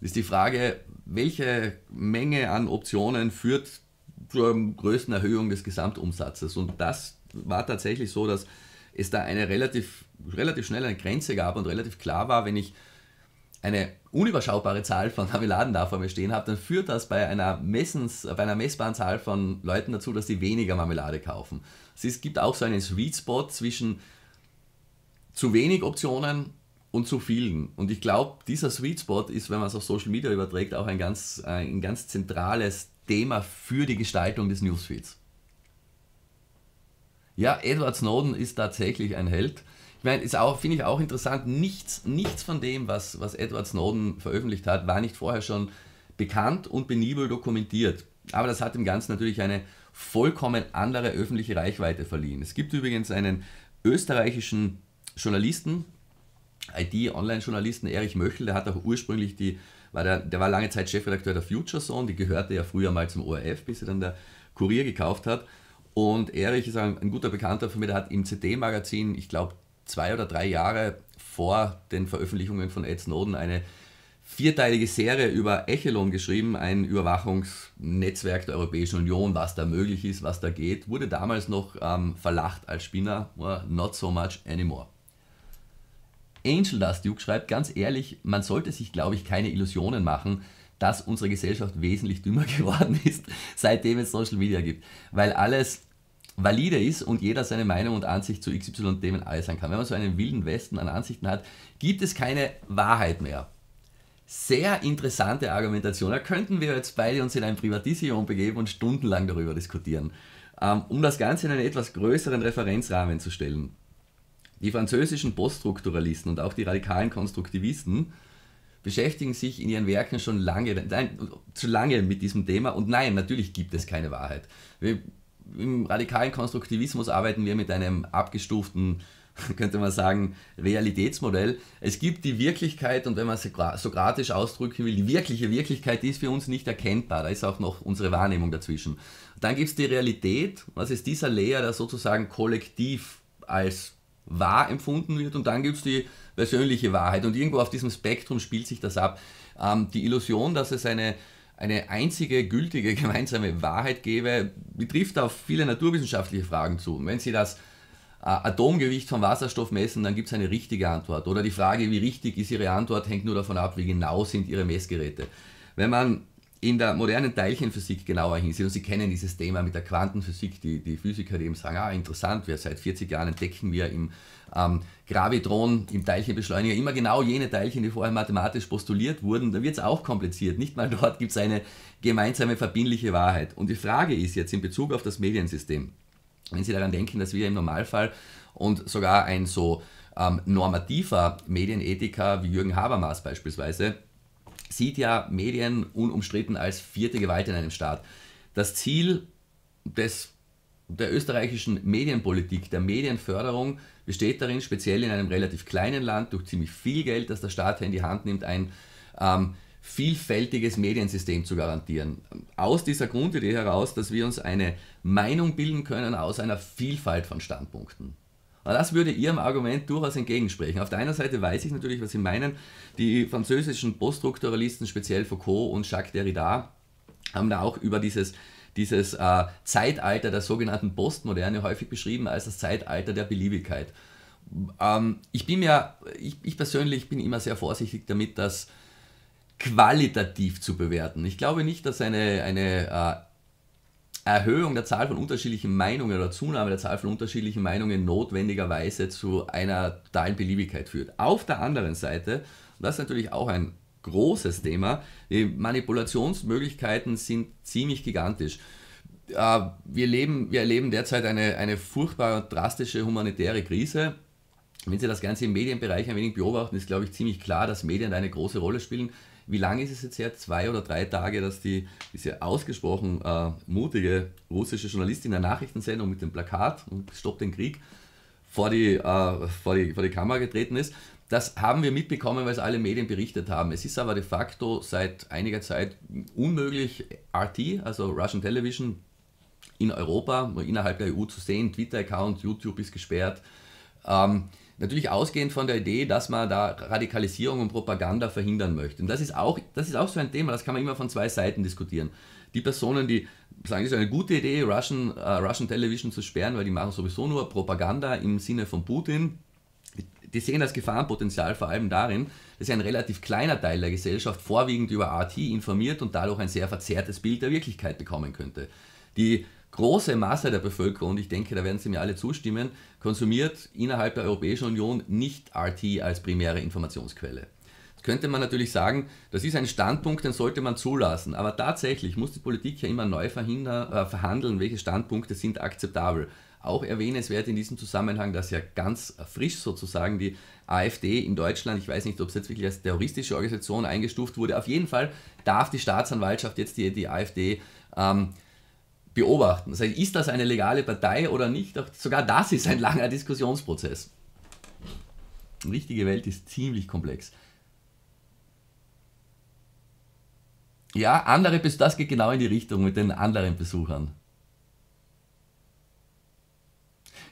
Das ist die Frage, welche Menge an Optionen führt zur größten Erhöhung des Gesamtumsatzes? Und das war tatsächlich so, dass es da eine relativ, relativ schnell eine Grenze gab und relativ klar war, wenn ich eine unüberschaubare Zahl von Marmeladen da vor mir stehen habe, dann führt das bei einer, Messens, bei einer messbaren Zahl von Leuten dazu, dass sie weniger Marmelade kaufen. Also es gibt auch so einen Sweet Spot zwischen zu wenig Optionen und zu vielen. Und ich glaube, dieser Sweet Spot ist, wenn man es auf Social Media überträgt, auch ein ganz, ein ganz zentrales Thema für die Gestaltung des Newsfeeds. Ja, Edward Snowden ist tatsächlich ein Held. Ich meine, ist auch, finde ich auch interessant, nichts, nichts von dem, was, was Edward Snowden veröffentlicht hat, war nicht vorher schon bekannt und benibel dokumentiert. Aber das hat dem Ganzen natürlich eine vollkommen andere öffentliche Reichweite verliehen. Es gibt übrigens einen österreichischen Journalisten, IT-Online-Journalisten Erich Möchel, der hat auch ursprünglich die, war der, der war lange Zeit Chefredakteur der Future Zone, die gehörte ja früher mal zum ORF, bis er dann der Kurier gekauft hat. Und Erich ist ein, ein guter Bekannter von mir, der hat im CD-Magazin, ich glaube, zwei oder drei Jahre vor den Veröffentlichungen von Ed Snowden eine vierteilige Serie über Echelon geschrieben, ein Überwachungsnetzwerk der Europäischen Union, was da möglich ist, was da geht, wurde damals noch ähm, verlacht als Spinner, äh, not so much anymore. Angel Dust Duke schreibt ganz ehrlich, man sollte sich, glaube ich, keine Illusionen machen, dass unsere Gesellschaft wesentlich dümmer [laughs] geworden ist, seitdem es Social Media gibt. Weil alles valide ist und jeder seine Meinung und Ansicht zu XY-Themen äußern kann. Wenn man so einen wilden Westen an Ansichten hat, gibt es keine Wahrheit mehr. Sehr interessante Argumentation. Da könnten wir jetzt beide uns in ein Privatisierung begeben und stundenlang darüber diskutieren. Ähm, um das Ganze in einen etwas größeren Referenzrahmen zu stellen. Die französischen Poststrukturalisten und auch die radikalen Konstruktivisten beschäftigen sich in ihren Werken schon lange, nein, zu lange mit diesem Thema. Und nein, natürlich gibt es keine Wahrheit. Wir, Im radikalen Konstruktivismus arbeiten wir mit einem abgestuften, [laughs] könnte man sagen, Realitätsmodell. Es gibt die Wirklichkeit und wenn man sokratisch ausdrücken will, die wirkliche Wirklichkeit die ist für uns nicht erkennbar. Da ist auch noch unsere Wahrnehmung dazwischen. Dann gibt es die Realität, was ist dieser Layer, der sozusagen kollektiv als wahr empfunden wird. Und dann gibt es die persönliche Wahrheit. Und irgendwo auf diesem Spektrum spielt sich das ab. Ähm, die Illusion, dass es eine, eine einzige gültige [laughs] gemeinsame Wahrheit gäbe, betrifft auf viele naturwissenschaftliche Fragen zu. Und wenn Sie das äh, Atomgewicht von Wasserstoff messen, dann gibt es eine richtige Antwort. Oder die Frage, wie richtig ist Ihre Antwort, hängt nur davon ab, wie genau sind Ihre Messgeräte. Wenn man in der modernen Teilchenphysik genauer hinsehen, und Sie kennen dieses Thema mit der Quantenphysik, die, die Physiker, die eben sagen, ah, interessant, wir seit 40 Jahren entdecken wir im ähm, Gravitron, im Teilchenbeschleuniger immer genau jene Teilchen, die vorher mathematisch postuliert wurden, da wird es auch kompliziert. Nicht mal dort gibt es eine gemeinsame verbindliche Wahrheit. Und die Frage ist jetzt in Bezug auf das Mediensystem, wenn Sie daran denken, dass wir im Normalfall und sogar ein so ähm, normativer Medienethiker wie Jürgen Habermas beispielsweise sieht ja Medien unumstritten als vierte Gewalt in einem Staat. Das Ziel des, der österreichischen Medienpolitik, der Medienförderung, besteht darin, speziell in einem relativ kleinen Land, durch ziemlich viel Geld, das der Staat in die Hand nimmt, ein ähm, vielfältiges Mediensystem zu garantieren. Aus dieser Grundidee heraus, dass wir uns eine Meinung bilden können aus einer Vielfalt von Standpunkten. Und das würde Ihrem Argument durchaus entgegensprechen. Auf der einen Seite weiß ich natürlich, was Sie meinen. Die französischen Poststrukturalisten, speziell Foucault und Jacques Derrida, haben da auch über dieses dieses äh, Zeitalter der sogenannten Postmoderne häufig beschrieben als das Zeitalter der Beliebigkeit. Ähm, ich bin mir, ich, ich, persönlich bin immer sehr vorsichtig damit, das qualitativ zu bewerten. Ich glaube nicht, dass eine, eine äh, Erhöhung der Zahl von unterschiedlichen Meinungen oder Zunahme der Zahl von unterschiedlichen Meinungen notwendigerweise zu einer totalen Beliebigkeit führt. Auf der anderen Seite, und das ist natürlich auch ein großes Thema, die Manipulationsmöglichkeiten sind ziemlich gigantisch. Äh, wir, leben, wir erleben derzeit eine, eine furchtbare drastische humanitäre Krise. Wenn Sie das Ganze im Medienbereich ein wenig beobachten, ist, glaube ich, ziemlich klar, dass Medien eine große Rolle spielen. Wie lange ist es jetzt her? Zwei oder drei Tage, dass die, diese ausgesprochen äh, mutige russische Journalistin in einer Nachrichtensendung mit dem Plakat und Stopp den Krieg vor die, äh, vor, die, vor die Kamera getreten ist. Das haben wir mitbekommen, weil es alle Medien berichtet haben. Es ist aber de facto seit einiger Zeit unmöglich, RT, also Russian Television, in Europa, innerhalb der EU zu sehen. Twitter-Account, YouTube ist gesperrt. Ähm, Natürlich ausgehend von der Idee, dass man da Radikalisierung und Propaganda verhindern möchte. Und das ist auch, das ist auch so ein Thema, das kann man immer von zwei Seiten diskutieren. Die Personen, die sagen, es ist eine gute Idee, Russian, äh, Russian Television zu sperren, weil die machen sowieso nur Propaganda im Sinne von Putin, die sehen das Gefahrenpotenzial vor allem darin, dass ein relativ kleiner Teil der Gesellschaft vorwiegend über RT informiert und dadurch ein sehr verzerrtes Bild der Wirklichkeit bekommen könnte. Die große Masse der Bevölkerung, und ich denke, da werden Sie mir alle zustimmen, konsumiert innerhalb der Europäischen Union nicht RT als primäre Informationsquelle. Jetzt könnte man natürlich sagen, das ist ein Standpunkt, den sollte man zulassen. Aber tatsächlich muss die Politik ja immer neu äh, verhandeln, welche Standpunkte sind akzeptabel. Auch erwähnenswert in diesem Zusammenhang, dass ja ganz frisch sozusagen die AfD in Deutschland, ich weiß nicht, ob es jetzt wirklich als terroristische Organisation eingestuft wurde, auf jeden Fall darf die Staatsanwaltschaft jetzt die, die AfD ähm, beobachten. Das heißt, ist das eine legale Partei oder nicht? Auch sogar das ist ein langer Diskussionsprozess. Die richtige Welt ist ziemlich komplex. Ja, andere, bis das geht genau in die Richtung mit den anderen Besuchern.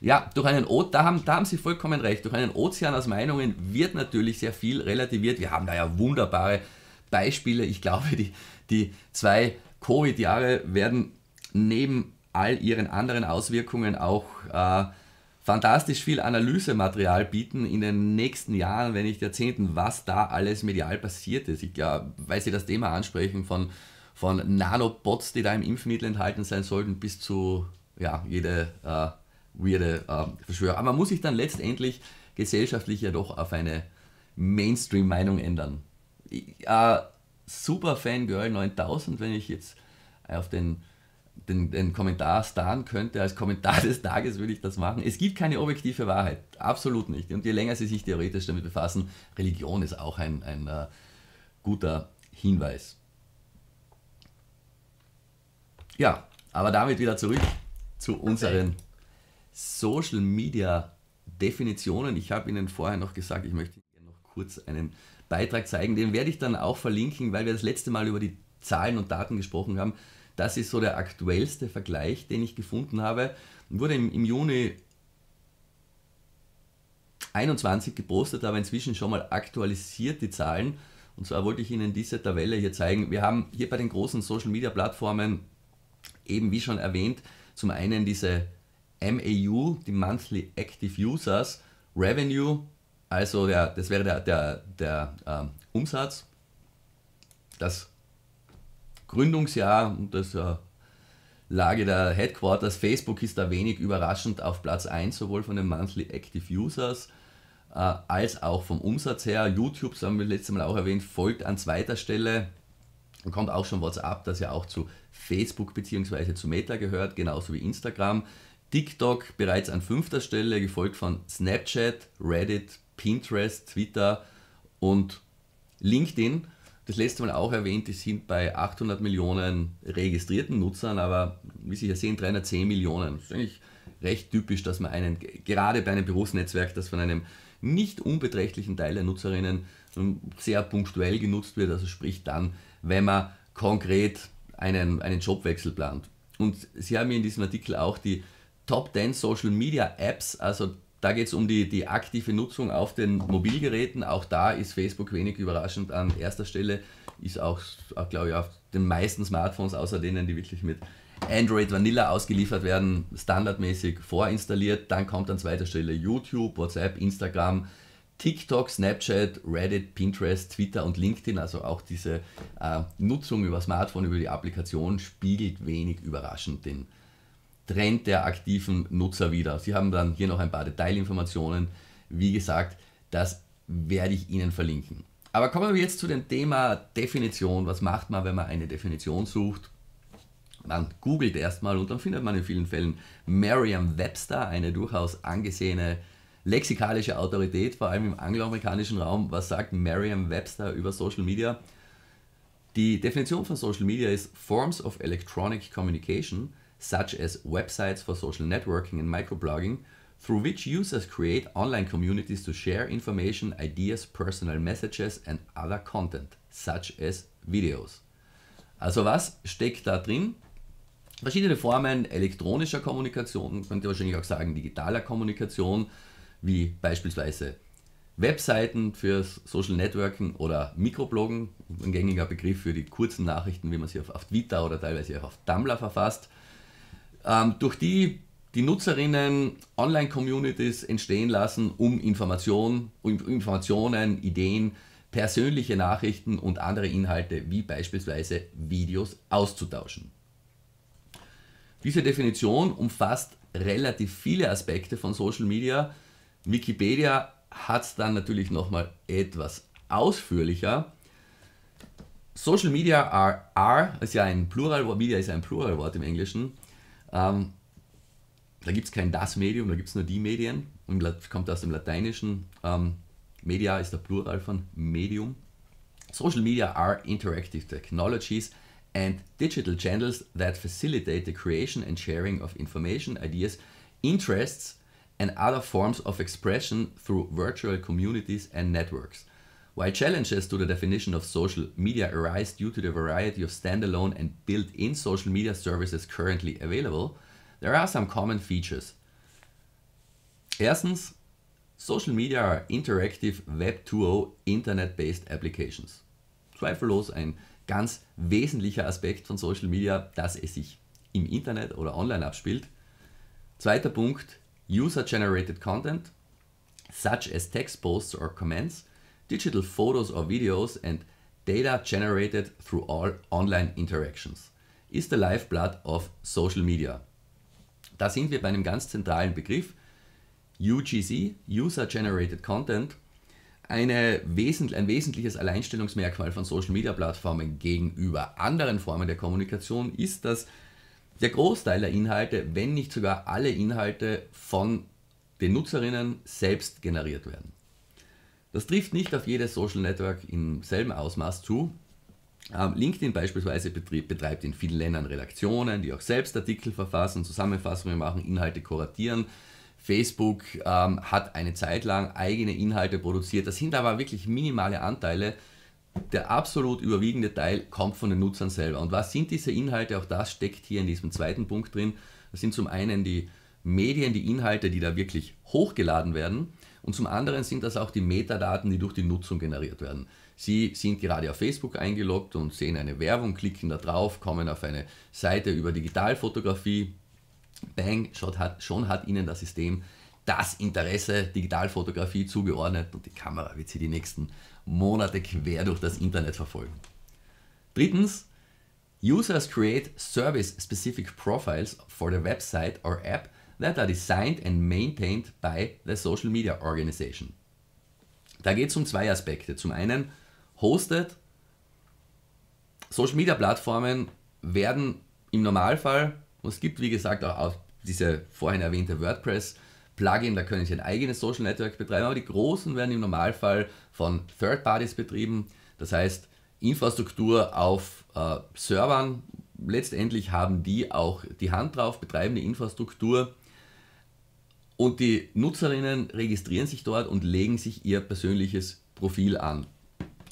Ja, durch einen o da haben, da haben Sie vollkommen recht, durch einen Ozean aus Meinungen wird natürlich sehr viel relativiert. Wir haben da ja wunderbare Beispiele. Ich glaube, die, die zwei Covid-Jahre werden neben all ihren anderen Auswirkungen auch äh, fantastisch viel Analysematerial bieten in den nächsten Jahren, wenn nicht Jahrzehnten, was da alles medial passiert ist. Ich, äh, weil Sie das Thema ansprechen von, von Nanobots, die da im Impfmittel enthalten sein sollten, bis zu ja, jede äh, weirde äh, Verschwörung. Aber man muss sich dann letztendlich gesellschaftlich ja doch auf eine Mainstream-Meinung ändern. Ich, äh, super Fangirl 9000, wenn ich jetzt auf den den, den Kommentar starren könnte, als Kommentar des Tages würde ich das machen. Es gibt keine objektive Wahrheit, absolut nicht. Und je länger Sie sich theoretisch damit befassen, Religion ist auch ein, ein äh, guter Hinweis. Ja, aber damit wieder zurück zu unseren Social Media Definitionen. Ich habe Ihnen vorher noch gesagt, ich möchte Ihnen noch kurz einen Beitrag zeigen. Den werde ich dann auch verlinken, weil wir das letzte Mal über die Zahlen und Daten gesprochen haben. Das ist so der aktuellste Vergleich, den ich gefunden habe. Wurde im, im Juni 21 gepostet, aber inzwischen schon mal aktualisiert die Zahlen. Und zwar wollte ich Ihnen diese Tabelle hier zeigen. Wir haben hier bei den großen Social-Media-Plattformen eben, wie schon erwähnt, zum einen diese MAU, die Monthly Active Users, Revenue, also der, das wäre der, der, der äh, Umsatz, das Gründungsjahr und das äh, Lage der Headquarters. Facebook ist da wenig überraschend auf Platz 1, sowohl von den Monthly Active Users äh, als auch vom Umsatz her. YouTube, das haben wir letztes Mal auch erwähnt, folgt an zweiter Stelle. Dann kommt auch schon WhatsApp, das ja auch zu Facebook bzw. zu Meta gehört, genauso wie Instagram. TikTok bereits an fünfter Stelle, gefolgt von Snapchat, Reddit, Pinterest, Twitter und LinkedIn das letzte Mal auch erwähnt, die sind bei 800 Millionen registrierten Nutzern, aber wie Sie hier sehen, 310 Millionen. Das ist eigentlich recht typisch, dass man einen, gerade bei einem Berufsnetzwerk, das von einem nicht unbeträchtlichen Teil der Nutzerinnen sehr punktuell genutzt wird, also sprich dann, wenn man konkret einen, einen Jobwechsel plant. Und Sie haben hier in diesem Artikel auch die Top 10 Social Media Apps, also da geht es um die, die aktive Nutzung auf den Mobilgeräten. Auch da ist Facebook wenig überraschend an erster Stelle. Ist auch, auch glaube ich, auf den meisten Smartphones, außer denen, die wirklich mit Android Vanilla ausgeliefert werden, standardmäßig vorinstalliert. Dann kommt an zweiter Stelle YouTube, WhatsApp, Instagram, TikTok, Snapchat, Reddit, Pinterest, Twitter und LinkedIn. Also auch diese äh, Nutzung über Smartphone, über die Applikation spiegelt wenig überraschend den Trend der aktiven Nutzer wieder. Sie haben dann hier noch ein paar Detailinformationen. Wie gesagt, das werde ich Ihnen verlinken. Aber kommen wir jetzt zu dem Thema Definition. Was macht man, wenn man eine Definition sucht? Man googelt erstmal und dann findet man in vielen Fällen Merriam-Webster, eine durchaus angesehene lexikalische Autorität, vor allem im angloamerikanischen Raum. Was sagt Merriam-Webster über Social Media? Die Definition von Social Media ist Forms of Electronic Communication such as websites for social networking and microblogging, through which users create online communities to share information, ideas, personal messages and other content, such as videos. Also was steckt da drin? Verschiedene Formen elektronischer Kommunikation, könnt ihr wahrscheinlich auch sagen digitaler Kommunikation, wie beispielsweise Webseiten für Social Networking oder Mikrobloggen, ein gängiger Begriff für die kurzen Nachrichten, wie man sie auf, Twitter oder teilweise auch auf Tumblr verfasst ähm, durch die die Nutzerinnen Online-Communities entstehen lassen, um Information, Informationen, Ideen, persönliche Nachrichten und andere Inhalte wie beispielsweise Videos auszutauschen. Diese Definition umfasst relativ viele Aspekte von Social Media. Wikipedia hat es dann natürlich nochmal etwas ausführlicher. Social Media are, are ist ja ein Pluralwort, Media ist ein Pluralwort im Englischen. Ähm, da gibt es kein das Medium, da gibt es nur die Medien. Und kommt aus dem Lateinischen. Ähm, Media ist der Plural von Medium. Social media are interactive technologies and digital channels that facilitate the creation and sharing of information, ideas, interests and other forms of expression through virtual communities and networks. Why challenges to the definition of social media arise due to the variety of standalone and built-in social media services currently available, there are some common features. Erstens, Social Media are interactive Web 2.0 Internet-based Applications. Zweifellos ein ganz wesentlicher Aspekt von Social Media, dass es sich im Internet oder online abspielt. Zweiter Punkt, User-Generated Content, such as Text Posts or Comments, digital photos or videos, and data generated through all online interactions. is the Lifeblood of Social Media. Da sind wir bei einem ganz zentralen Begriff, UGC, User Generated Content, eine wesentlich, ein wesentliches Alleinstellungsmerkmal von Social Media Plattformen gegenüber anderen Formen der Kommunikation ist, dass der Großteil der Inhalte, wenn nicht sogar alle Inhalte von den Nutzerinnen selbst generiert werden. Das trifft nicht auf jedes Social Network im selben Ausmaß zu. Ähm, LinkedIn beispielsweise betreibt in vielen Ländern Redaktionen, die auch selbst Artikel verfassen, Zusammenfassungen machen, Inhalte kuratieren. Facebook ähm, hat eine Zeit lang eigene Inhalte produziert. Das sind aber wirklich minimale Anteile. Der absolut überwiegende Teil kommt von den Nutzern selber. Und was sind diese Inhalte? Auch das steckt hier in diesem zweiten Punkt drin. Das sind zum einen die Medien, die Inhalte, die da wirklich hochgeladen werden. Und zum anderen sind das auch die Metadaten, die durch die Nutzung generiert werden. Sie sind gerade auf Facebook eingeloggt und sehen eine Werbung, klicken da drauf, kommen auf eine Seite über Digitalfotografie. Bang, schon hat, schon hat Ihnen das System das Interesse Digitalfotografie zugeordnet und die Kamera wird Sie die nächsten Monate quer durch das Internet verfolgen. Drittens, Users create service-specific profiles for the website or app that are designed and maintained by the Social Media Organization. Da geht es um zwei Aspekte. Zum einen, hosted Social Media Plattformen werden im Normalfall, und es gibt wie gesagt auch diese vorhin erwähnte WordPress, Plugin, da können Sie ein eigenes Social Network betreiben, aber die großen werden im Normalfall von Third Parties betrieben. Das heißt, Infrastruktur auf äh, Servern, letztendlich haben die auch die Hand drauf, betreiben die Infrastruktur und die Nutzerinnen registrieren sich dort und legen sich ihr persönliches Profil an.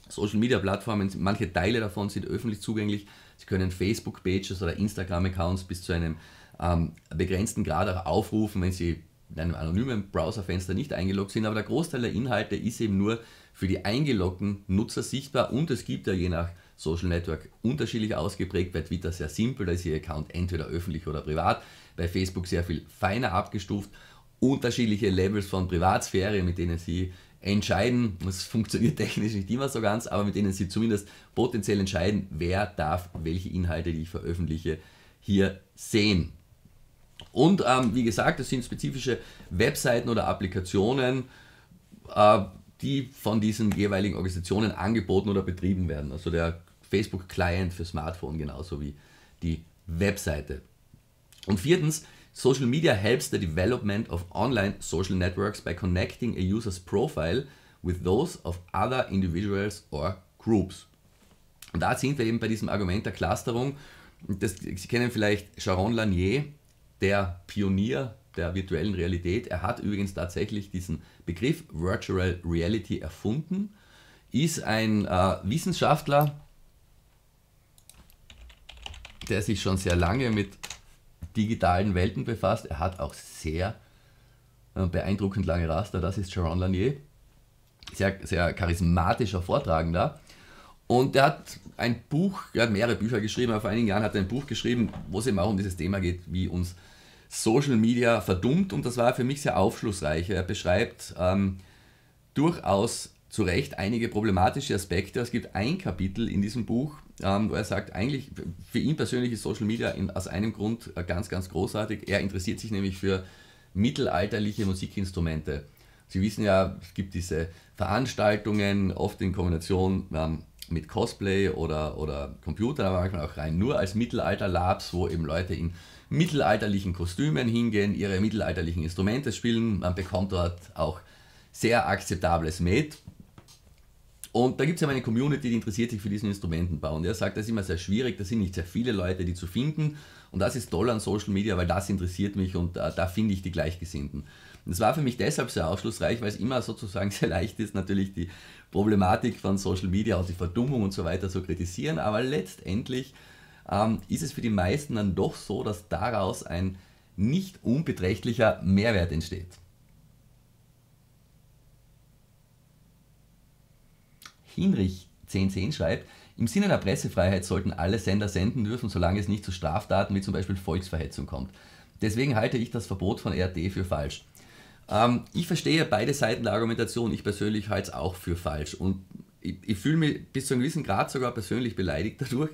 Social Media Plattformen, manche Teile davon sind öffentlich zugänglich. Sie können Facebook-Pages oder Instagram-Accounts bis zu einem ähm, begrenzten Grad auch aufrufen, wenn sie in einem anonymen Browserfenster nicht eingeloggt sind. Aber der Großteil der Inhalte ist eben nur für die eingeloggten Nutzer sichtbar und es gibt ja je nach Social Network unterschiedlich ausgeprägt. Bei Twitter sehr simpel, da ist ihr Account entweder öffentlich oder privat. Bei Facebook sehr viel feiner abgestuft unterschiedliche Levels von Privatsphäre, mit denen sie entscheiden, das funktioniert [laughs] technisch nicht immer so ganz, aber mit denen sie zumindest potenziell entscheiden, wer darf welche Inhalte, die ich veröffentliche, hier sehen. Und ähm, wie gesagt, es sind spezifische Webseiten oder Applikationen, äh, die von diesen jeweiligen Organisationen angeboten oder betrieben werden. Also der Facebook-Client für Smartphone genauso wie die Webseite. Und viertens, Social Media helps the development of online social networks by connecting a user's profile with those of other individuals or groups. Und da sind wir eben bei diesem Argument der Clusterung. Das, Sie kennen vielleicht Sharon Lanier, der Pionier der virtuellen Realität. Er hat übrigens tatsächlich diesen Begriff Virtual Reality erfunden, ist ein äh, Wissenschaftler, der sich schon sehr lange mit digitalen Welten befasst. Er hat auch sehr äh, beeindruckend lange Raster, das ist Sharon Lanier. Sehr, sehr charismatischer Vortragender. Und er hat ein Buch, er hat mehrere Bücher geschrieben, aber vor einigen Jahren hat er ein Buch geschrieben, wo es eben auch um dieses Thema geht, wie uns Social Media verdummt. Und das war für mich sehr aufschlussreich. Er beschreibt ähm, durchaus zu Recht einige problematische Aspekte. Es gibt ein Kapitel in diesem Buch, ähm, wo er sagt, eigentlich für ihn persönlich ist Social Media in, aus einem Grund äh, ganz, ganz großartig. Er interessiert sich nämlich für mittelalterliche Musikinstrumente. Sie wissen ja, es gibt diese Veranstaltungen, oft in Kombination ähm, mit Cosplay oder, oder Computer, aber manchmal auch rein nur als Mittelalter-Labs, wo eben Leute in mittelalterlichen Kostümen hingehen, ihre mittelalterlichen Instrumente spielen. Man bekommt dort auch sehr akzeptables Met und da gibt es ja eine Community, die interessiert sich für diesen Instrumentenbau. Und er sagt, das ist immer sehr schwierig, da sind nicht sehr viele Leute, die zu finden. Und das ist toll an Social Media, weil das interessiert mich und äh, da finde ich die Gleichgesinnten. Und es war für mich deshalb sehr aufschlussreich, weil es immer sozusagen [laughs] sehr leicht ist, natürlich die Problematik von Social Media, auch die Verdummung und so weiter zu kritisieren. Aber letztendlich ähm, ist es für die meisten dann doch so, dass daraus ein nicht unbeträchtlicher Mehrwert entsteht. Hinrich 1010 schreibt, im Sinne der Pressefreiheit sollten alle Sender senden dürfen, solange es nicht zu Straftaten wie zum Beispiel Volksverhetzung kommt. Deswegen halte ich das Verbot von RT für falsch. Ähm, ich verstehe beide Seiten der Argumentation, ich persönlich halte es auch für falsch und ich, ich fühle mich bis zu einem gewissen Grad sogar persönlich beleidigt dadurch.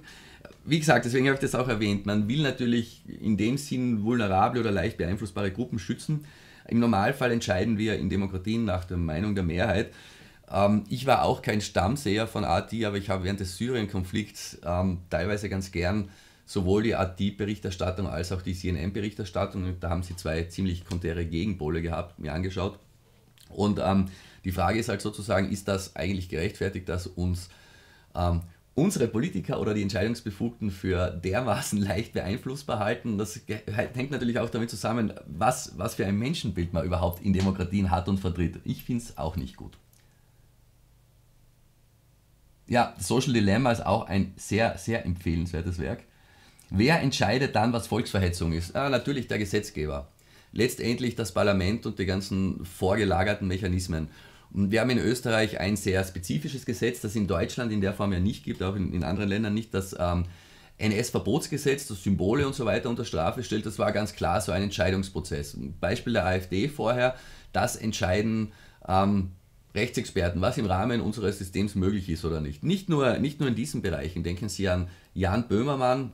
Wie gesagt, deswegen habe ich das auch erwähnt, man will natürlich in dem Sinn vulnerable oder leicht beeinflussbare Gruppen schützen. Im Normalfall entscheiden wir in Demokratien nach der Meinung der Mehrheit ähm, ich war auch kein Stammseher von ARD, aber ich habe während des Syrien-Konflikts ähm, teilweise ganz gern sowohl die ARD-Berichterstattung als auch die CNN-Berichterstattung, da haben sie zwei ziemlich konträre Gegenpole gehabt, mir angeschaut. Und ähm, die Frage ist halt sozusagen, ist das eigentlich gerechtfertigt, dass uns ähm, unsere Politiker oder die Entscheidungsbefugten für dermaßen leicht beeinflussbar halten. Das hängt natürlich auch damit zusammen, was, was für ein Menschenbild man überhaupt in Demokratien hat und vertritt. Ich finde es auch nicht gut ja, Social Dilemma ist auch ein sehr, sehr empfehlenswertes Werk. Wer entscheidet dann, was Volksverhetzung ist? Ah, natürlich der Gesetzgeber. Letztendlich das Parlament und die ganzen vorgelagerten Mechanismen. Und wir haben in Österreich ein sehr spezifisches Gesetz, das in Deutschland in der Form ja nicht gibt, auch in, in anderen Ländern nicht, das ähm, NS-Verbotsgesetz, das Symbole und so weiter unter Strafe stellt. Das war ganz klar so ein Entscheidungsprozess. Ein Beispiel der AfD vorher, das entscheiden ähm, Rechtsexperten, was im Rahmen unseres Systems möglich ist oder nicht. Nicht nur, nicht nur in diesen Bereichen. Denken Sie an Jan Böhmermann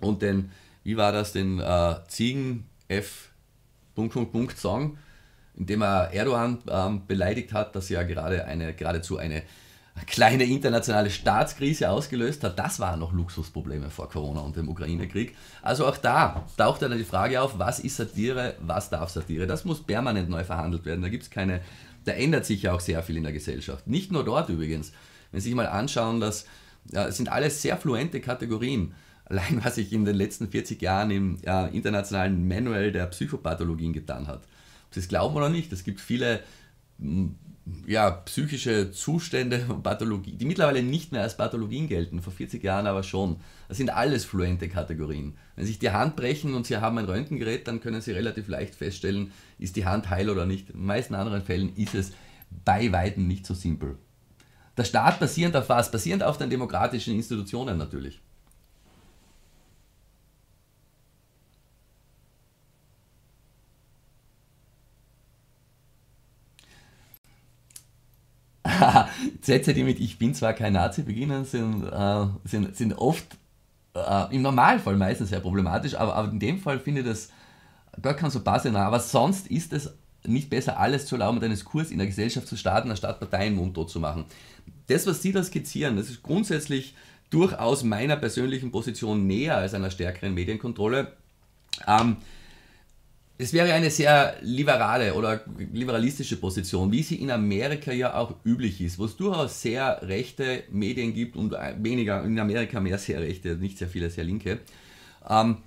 und den, wie war das, den äh, Ziegen F. Song, in dem er Erdogan ähm, beleidigt hat, dass er ja gerade eine, geradezu eine kleine internationale Staatskrise ausgelöst hat. Das waren noch Luxusprobleme vor Corona und dem Ukraine-Krieg. Also auch da taucht dann die Frage auf, was ist Satire, was darf Satire? Das muss permanent neu verhandelt werden. Da gibt es keine da ändert sich ja auch sehr viel in der Gesellschaft. Nicht nur dort übrigens. Wenn Sie sich mal anschauen, das ja, sind alles sehr fluente Kategorien. Allein was sich in den letzten 40 Jahren im ja, internationalen Manual der Psychopathologien getan hat. Ob Sie es glauben oder nicht, es gibt viele ja, psychische Zustände und Pathologien, die mittlerweile nicht mehr als Pathologien gelten, vor 40 Jahren aber schon. Das sind alles fluente Kategorien. Wenn Sie sich die Hand brechen und Sie haben ein Röntgengerät, dann können Sie relativ leicht feststellen, ist die Hand heil oder nicht. In den meisten anderen Fällen ist es bei Weitem nicht so simpel. Der Staat basierend auf was? Basierend auf den demokratischen Institutionen natürlich. Sätze, die mit Ich bin zwar kein Nazi beginnen, sind, äh, sind, sind oft äh, im Normalfall meistens sehr problematisch, aber, aber in dem Fall finde ich das gar kein so passend. Aber sonst ist es nicht besser, alles zu erlauben und einen Kurs in der Gesellschaft zu starten, anstatt Parteien mundtot zu machen. Das, was Sie da skizzieren, das ist grundsätzlich durchaus meiner persönlichen Position näher als einer stärkeren Medienkontrolle. Ähm, es wäre eine sehr liberale oder liberalistische Position, wie sie in Amerika ja auch üblich ist, wo es durchaus sehr rechte Medien gibt und weniger, in Amerika mehr sehr rechte, nicht sehr viele sehr linke. Ähm,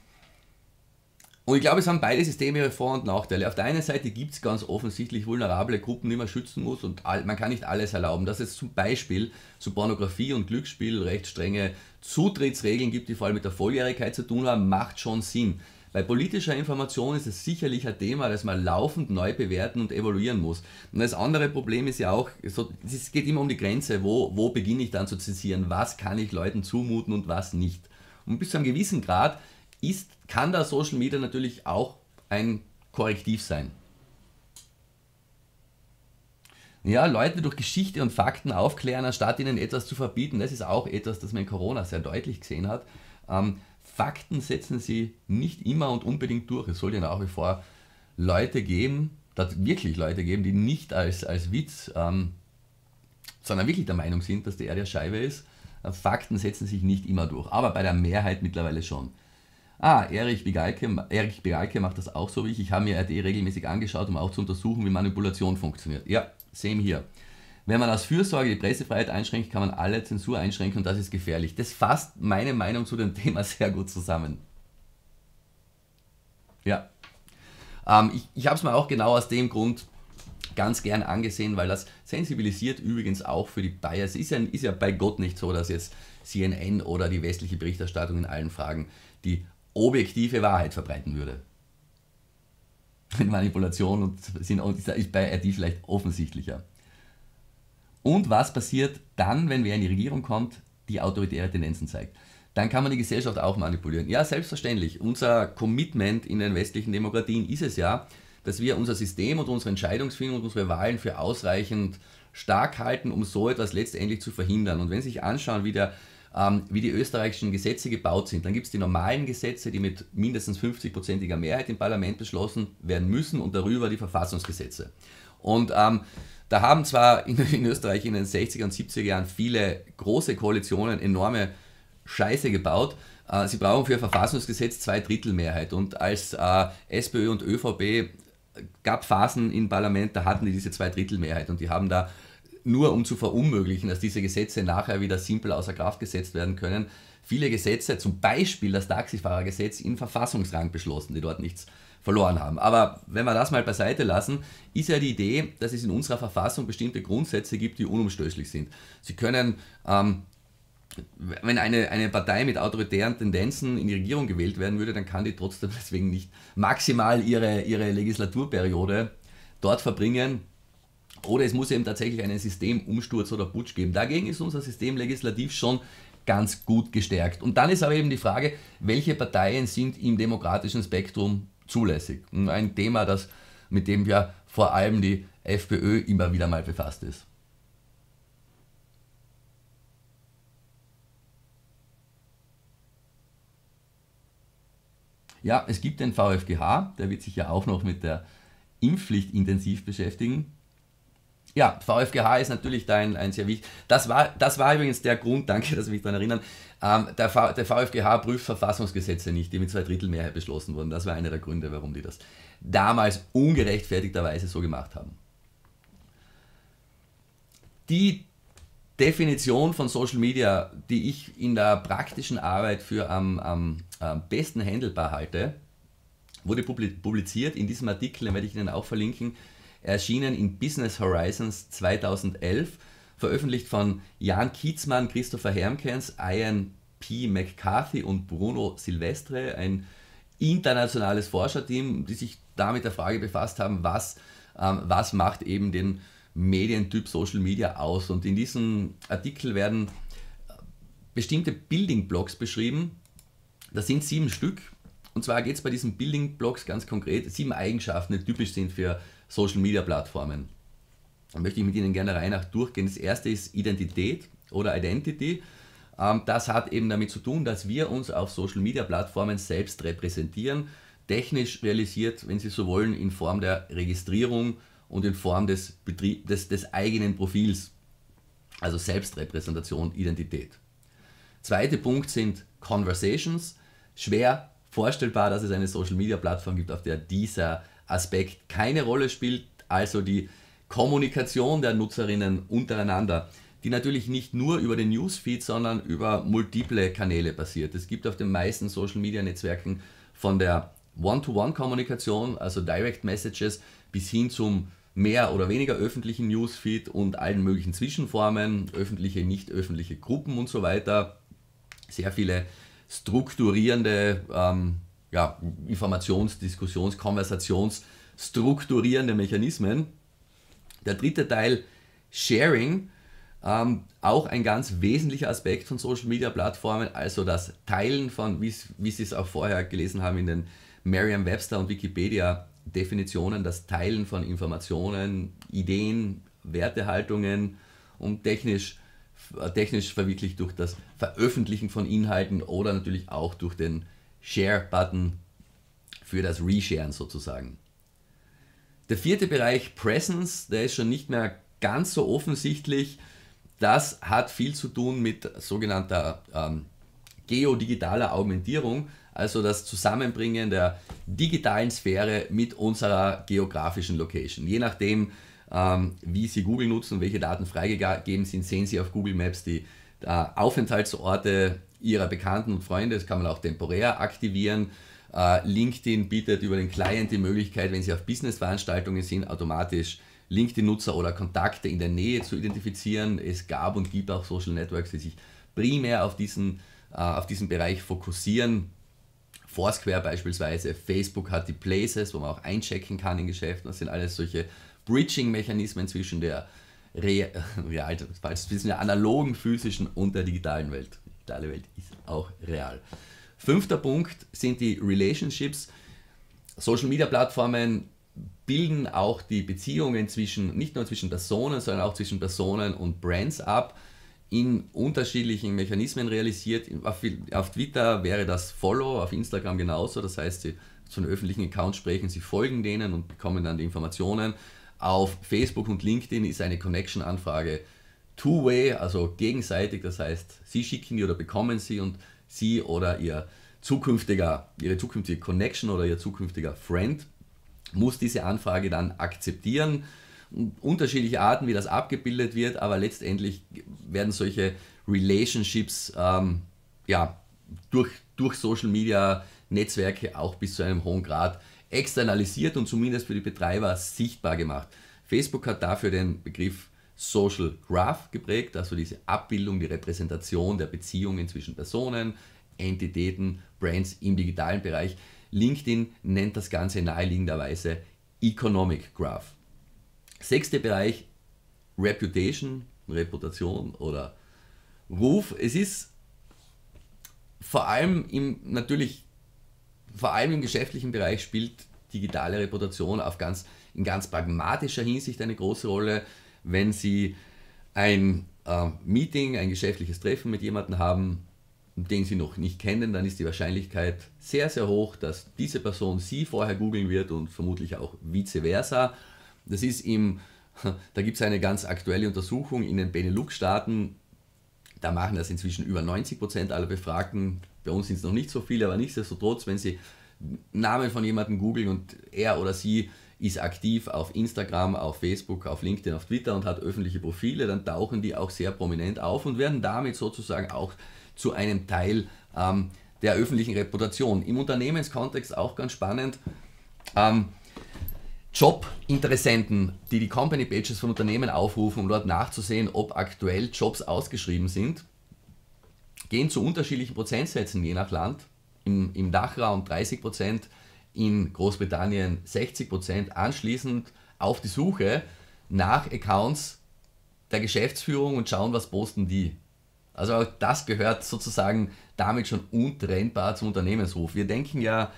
und ich glaube, es haben beide Systeme ihre Vor- und Nachteile. Auf der einen Seite gibt es ganz offensichtlich vulnerable Gruppen, die man schützen muss und man kann nicht alles erlauben. Dass es zum Beispiel zu Pornografie und Glücksspiel recht strenge Zutrittsregeln gibt, die vor allem mit der Volljährigkeit zu tun haben, macht schon Sinn. Bei politischer Information ist es sicherlich ein Thema, das man laufend neu bewerten und evaluieren muss. Und das andere Problem ist ja auch, es geht immer um die Grenze, wo, wo beginne ich dann zu zitieren, was kann ich Leuten zumuten und was nicht. Und bis zu einem gewissen Grad ist, kann da Social Media natürlich auch ein Korrektiv sein. Ja, Leute durch Geschichte und Fakten aufklären, anstatt ihnen etwas zu verbieten, das ist auch etwas, das man in Corona sehr deutlich gesehen hat. Ähm, Fakten setzen sie nicht immer und unbedingt durch. Es soll ja nach wie vor Leute geben, wirklich Leute geben, die nicht als, als Witz, ähm, sondern wirklich der Meinung sind, dass die Erde eine Scheibe ist. Äh, Fakten setzen sich nicht immer durch, aber bei der Mehrheit mittlerweile schon. Ah, Erich Begalke, Erich Bigalke macht das auch so wie ich. Ich habe mir RD e regelmäßig angeschaut, um auch zu untersuchen, wie Manipulation funktioniert. Ja, same hier. Wenn man aus Fürsorge die Pressefreiheit einschränkt, kann man alle Zensur einschränken und das ist gefährlich. Das fasst meine Meinung zu dem [laughs] Thema sehr gut zusammen. Ja. Ähm, ich ich habe es mir auch genau aus dem Grund ganz gern angesehen, weil das sensibilisiert übrigens auch für die Bias. Ist ja, ist ja bei Gott nicht so, dass jetzt CNN oder die westliche Berichterstattung in allen Fragen die objektive Wahrheit verbreiten würde. [laughs] Manipulation und sind, ist bei RT vielleicht offensichtlicher. Und was passiert dann, wenn wer in die Regierung kommt, die autoritäre Tendenzen zeigt? Dann kann man die Gesellschaft auch manipulieren. Ja, selbstverständlich. Unser Commitment in den westlichen Demokratien ist es ja, dass wir unser System und unsere Entscheidungsfindung und unsere Wahlen für ausreichend stark halten, um so etwas letztendlich zu verhindern. Und wenn Sie sich anschauen, wie der ähm, wie die österreichischen Gesetze gebaut sind. Dann gibt es die normalen Gesetze, die mit mindestens 50-prozentiger Mehrheit im Parlament beschlossen werden müssen und darüber die Verfassungsgesetze. Und ähm, da haben zwar in, in, Österreich in den 60er und 70er Jahren viele große Koalitionen enorme Scheiße gebaut. Äh, sie brauchen für ihr Verfassungsgesetz zwei Drittel Mehrheit. Und als äh, SPÖ und ÖVP äh, gab Phasen im Parlament, da hatten die diese zwei Drittel Mehrheit. Und die haben da nur um zu verunmöglichen, dass diese Gesetze nachher wieder simpel außer Kraft gesetzt werden können, viele Gesetze, zum Beispiel das Taxifahrergesetz, in Verfassungsrang beschlossen, die dort nichts verloren haben. Aber wenn wir das mal beiseite lassen, ist ja die Idee, dass es in unserer Verfassung bestimmte Grundsätze gibt, die unumstößlich sind. Sie können ähm, wenn eine, eine Partei mit autoritären Tendenzen in die Regierung gewählt werden würde, dann kann die trotzdem [laughs] deswegen nicht maximal ihre, ihre Legislaturperiode dort verbringen. Oder es muss eben tatsächlich einen Systemumsturz oder Putsch geben. Dagegen ist unser System legislativ schon ganz gut gestärkt. Und dann ist aber eben die Frage, welche Parteien sind im demokratischen Spektrum zulässig. Und ein Thema, das, mit dem ja vor allem die FPÖ immer wieder mal befasst ist. Ja, es gibt den VfGH, der wird sich ja auch noch mit der Impfpflicht intensiv beschäftigen. Ja, VfGH ist natürlich da ein, ein sehr wichtig. Das war, das war übrigens der Grund, danke, dass Sie mich daran erinnern, ähm, der, v, der VfGH prüft Verfassungsgesetze nicht, die mit zwei Drittel Mehrheit beschlossen wurden. Das war einer der Gründe, warum die das damals ungerechtfertigterweise so gemacht haben. Die Definition von Social Media, die ich in der praktischen Arbeit für am, am, am besten handelbar halte, wurde publiziert in diesem Artikel, den werde ich Ihnen auch verlinken, erschienen in Business Horizons 2011, veröffentlicht von Jan Kietzmann, Christopher Hermkens, Ian P. McCarthy und Bruno Silvestre, ein internationales Forscherteam, die sich damit der Frage befasst haben, was, ähm, was macht eben den Medientyp Social Media aus. Und in diesem Artikel werden äh, bestimmte Building-Blocks beschrieben. Das sind sieben Stück. Und zwar geht es bei diesen Building-Blocks ganz konkret sieben Eigenschaften, die typisch sind für Social Media Plattformen. Da möchte ich mit Ihnen gerne rein nach durchgehen. Das erste ist Identität oder Identity. Ähm, das hat eben damit zu tun, dass wir uns auf Social Media Plattformen selbst repräsentieren, technisch realisiert, wenn Sie so wollen, in Form der Registrierung und in Form des, Betrie des, des eigenen Profils. Also Selbstrepräsentation, Identität. Zweiter Punkt sind Conversations. Schwer vorstellbar, dass es eine Social Media Plattform gibt, auf der dieser Aspekt keine Rolle spielt, also die Kommunikation der Nutzerinnen untereinander, die natürlich nicht nur über den Newsfeed, sondern über multiple Kanäle passiert. Es gibt auf den meisten Social-Media-Netzwerken von der One-to-One-Kommunikation, also Direct Messages, bis hin zum mehr oder weniger öffentlichen Newsfeed und allen möglichen Zwischenformen, öffentliche, nicht öffentliche Gruppen und so weiter. Sehr viele strukturierende ähm, ja, Informations-, Diskussions-, Konversations-, strukturierende Mechanismen. Der dritte Teil, Sharing, ähm, auch ein ganz wesentlicher Aspekt von Social-Media-Plattformen, also das Teilen von, wie Sie es auch vorher gelesen haben in den Merriam-Webster und Wikipedia-Definitionen, das Teilen von Informationen, Ideen, Wertehaltungen und technisch, äh, technisch verwirklicht durch das Veröffentlichen von Inhalten oder natürlich auch durch den Share-Button für das Resharen sozusagen. Der vierte Bereich Presence, der ist schon nicht mehr ganz so offensichtlich. Das hat viel zu tun mit sogenannter ähm, geodigitaler Augmentierung, also das Zusammenbringen der digitalen Sphäre mit unserer geografischen Location. Je nachdem, ähm, wie Sie Google nutzen, welche Daten freigegeben sind, sehen Sie auf Google Maps die äh, Aufenthaltsorte ihrer Bekannten und Freunde, das kann man auch temporär aktivieren. Äh, LinkedIn bietet über den Client die Möglichkeit, wenn Sie auf Business-Veranstaltungen sind, automatisch LinkedIn-Nutzer oder Kontakte in der Nähe zu identifizieren. Es gab und gibt auch Social Networks, die sich primär auf diesen, äh, auf diesen Bereich fokussieren. Foursquare beispielsweise, Facebook hat die Places, wo man auch einchecken kann in Geschäften. Das sind alles solche Bridging-Mechanismen zwischen der Re [laughs] ja, zwischen der analogen, physischen und der digitalen Welt digitale Welt ist auch real. Fünfter Punkt sind die Relationships. Social Media Plattformen bilden auch die Beziehungen zwischen, nicht nur zwischen Personen, sondern auch zwischen Personen und Brands ab, in unterschiedlichen Mechanismen realisiert. Auf, auf Twitter wäre das Follow, auf Instagram genauso. Das heißt, sie zu einem öffentlichen Account sprechen, sie folgen denen und bekommen dann die Informationen. Auf Facebook und LinkedIn ist eine Connection-Anfrage Two-Way, also gegenseitig, das heißt, Sie schicken die oder bekommen sie und Sie oder Ihr zukünftiger, Ihre zukünftige Connection oder Ihr zukünftiger Friend muss diese Anfrage dann akzeptieren. Unterschiedliche Arten, wie das abgebildet wird, aber letztendlich werden solche Relationships ähm, ja, durch, durch Social Media Netzwerke auch bis zu einem hohen Grad externalisiert und zumindest für die Betreiber sichtbar gemacht. Facebook hat dafür den Begriff Social Graph geprägt, also diese Abbildung, die Repräsentation der Beziehungen zwischen Personen, Entitäten, Brands im digitalen Bereich. LinkedIn nennt das Ganze naheliegenderweise Economic Graph. Sechster Bereich, Reputation, Reputation oder Ruf. Es ist vor allem im, natürlich, vor allem im geschäftlichen Bereich spielt digitale Reputation auf ganz, in ganz pragmatischer Hinsicht eine große Rolle wenn Sie ein äh, Meeting, ein geschäftliches Treffen mit jemandem haben, den Sie noch nicht kennen, dann ist die Wahrscheinlichkeit sehr, sehr hoch, dass diese Person Sie vorher googeln wird und vermutlich auch vice versa. Das ist im, [laughs] da gibt es eine ganz aktuelle Untersuchung in den Benelux-Staaten, da machen das inzwischen über 90% Prozent aller Befragten. Bei uns sind es noch nicht so viele, aber nichtsdestotrotz, wenn Sie Namen von jemandem googeln und er oder sie ist aktiv auf Instagram, auf Facebook, auf LinkedIn, auf Twitter und hat öffentliche Profile, dann tauchen die auch sehr prominent auf und werden damit sozusagen auch zu einem Teil ähm, der öffentlichen Reputation. Im Unternehmenskontext auch ganz spannend. Ähm, Jobinteressenten, die die Company Pages von Unternehmen aufrufen, um dort nachzusehen, ob aktuell Jobs ausgeschrieben sind, gehen zu unterschiedlichen Prozentsätzen je nach Land. Im, im Dachraum 30 Prozent, in Großbritannien 60 Prozent, anschließend auf die Suche nach Accounts der Geschäftsführung und schauen, was posten die. Also auch das gehört sozusagen damit schon untrennbar zum Unternehmensruf. Wir denken ja,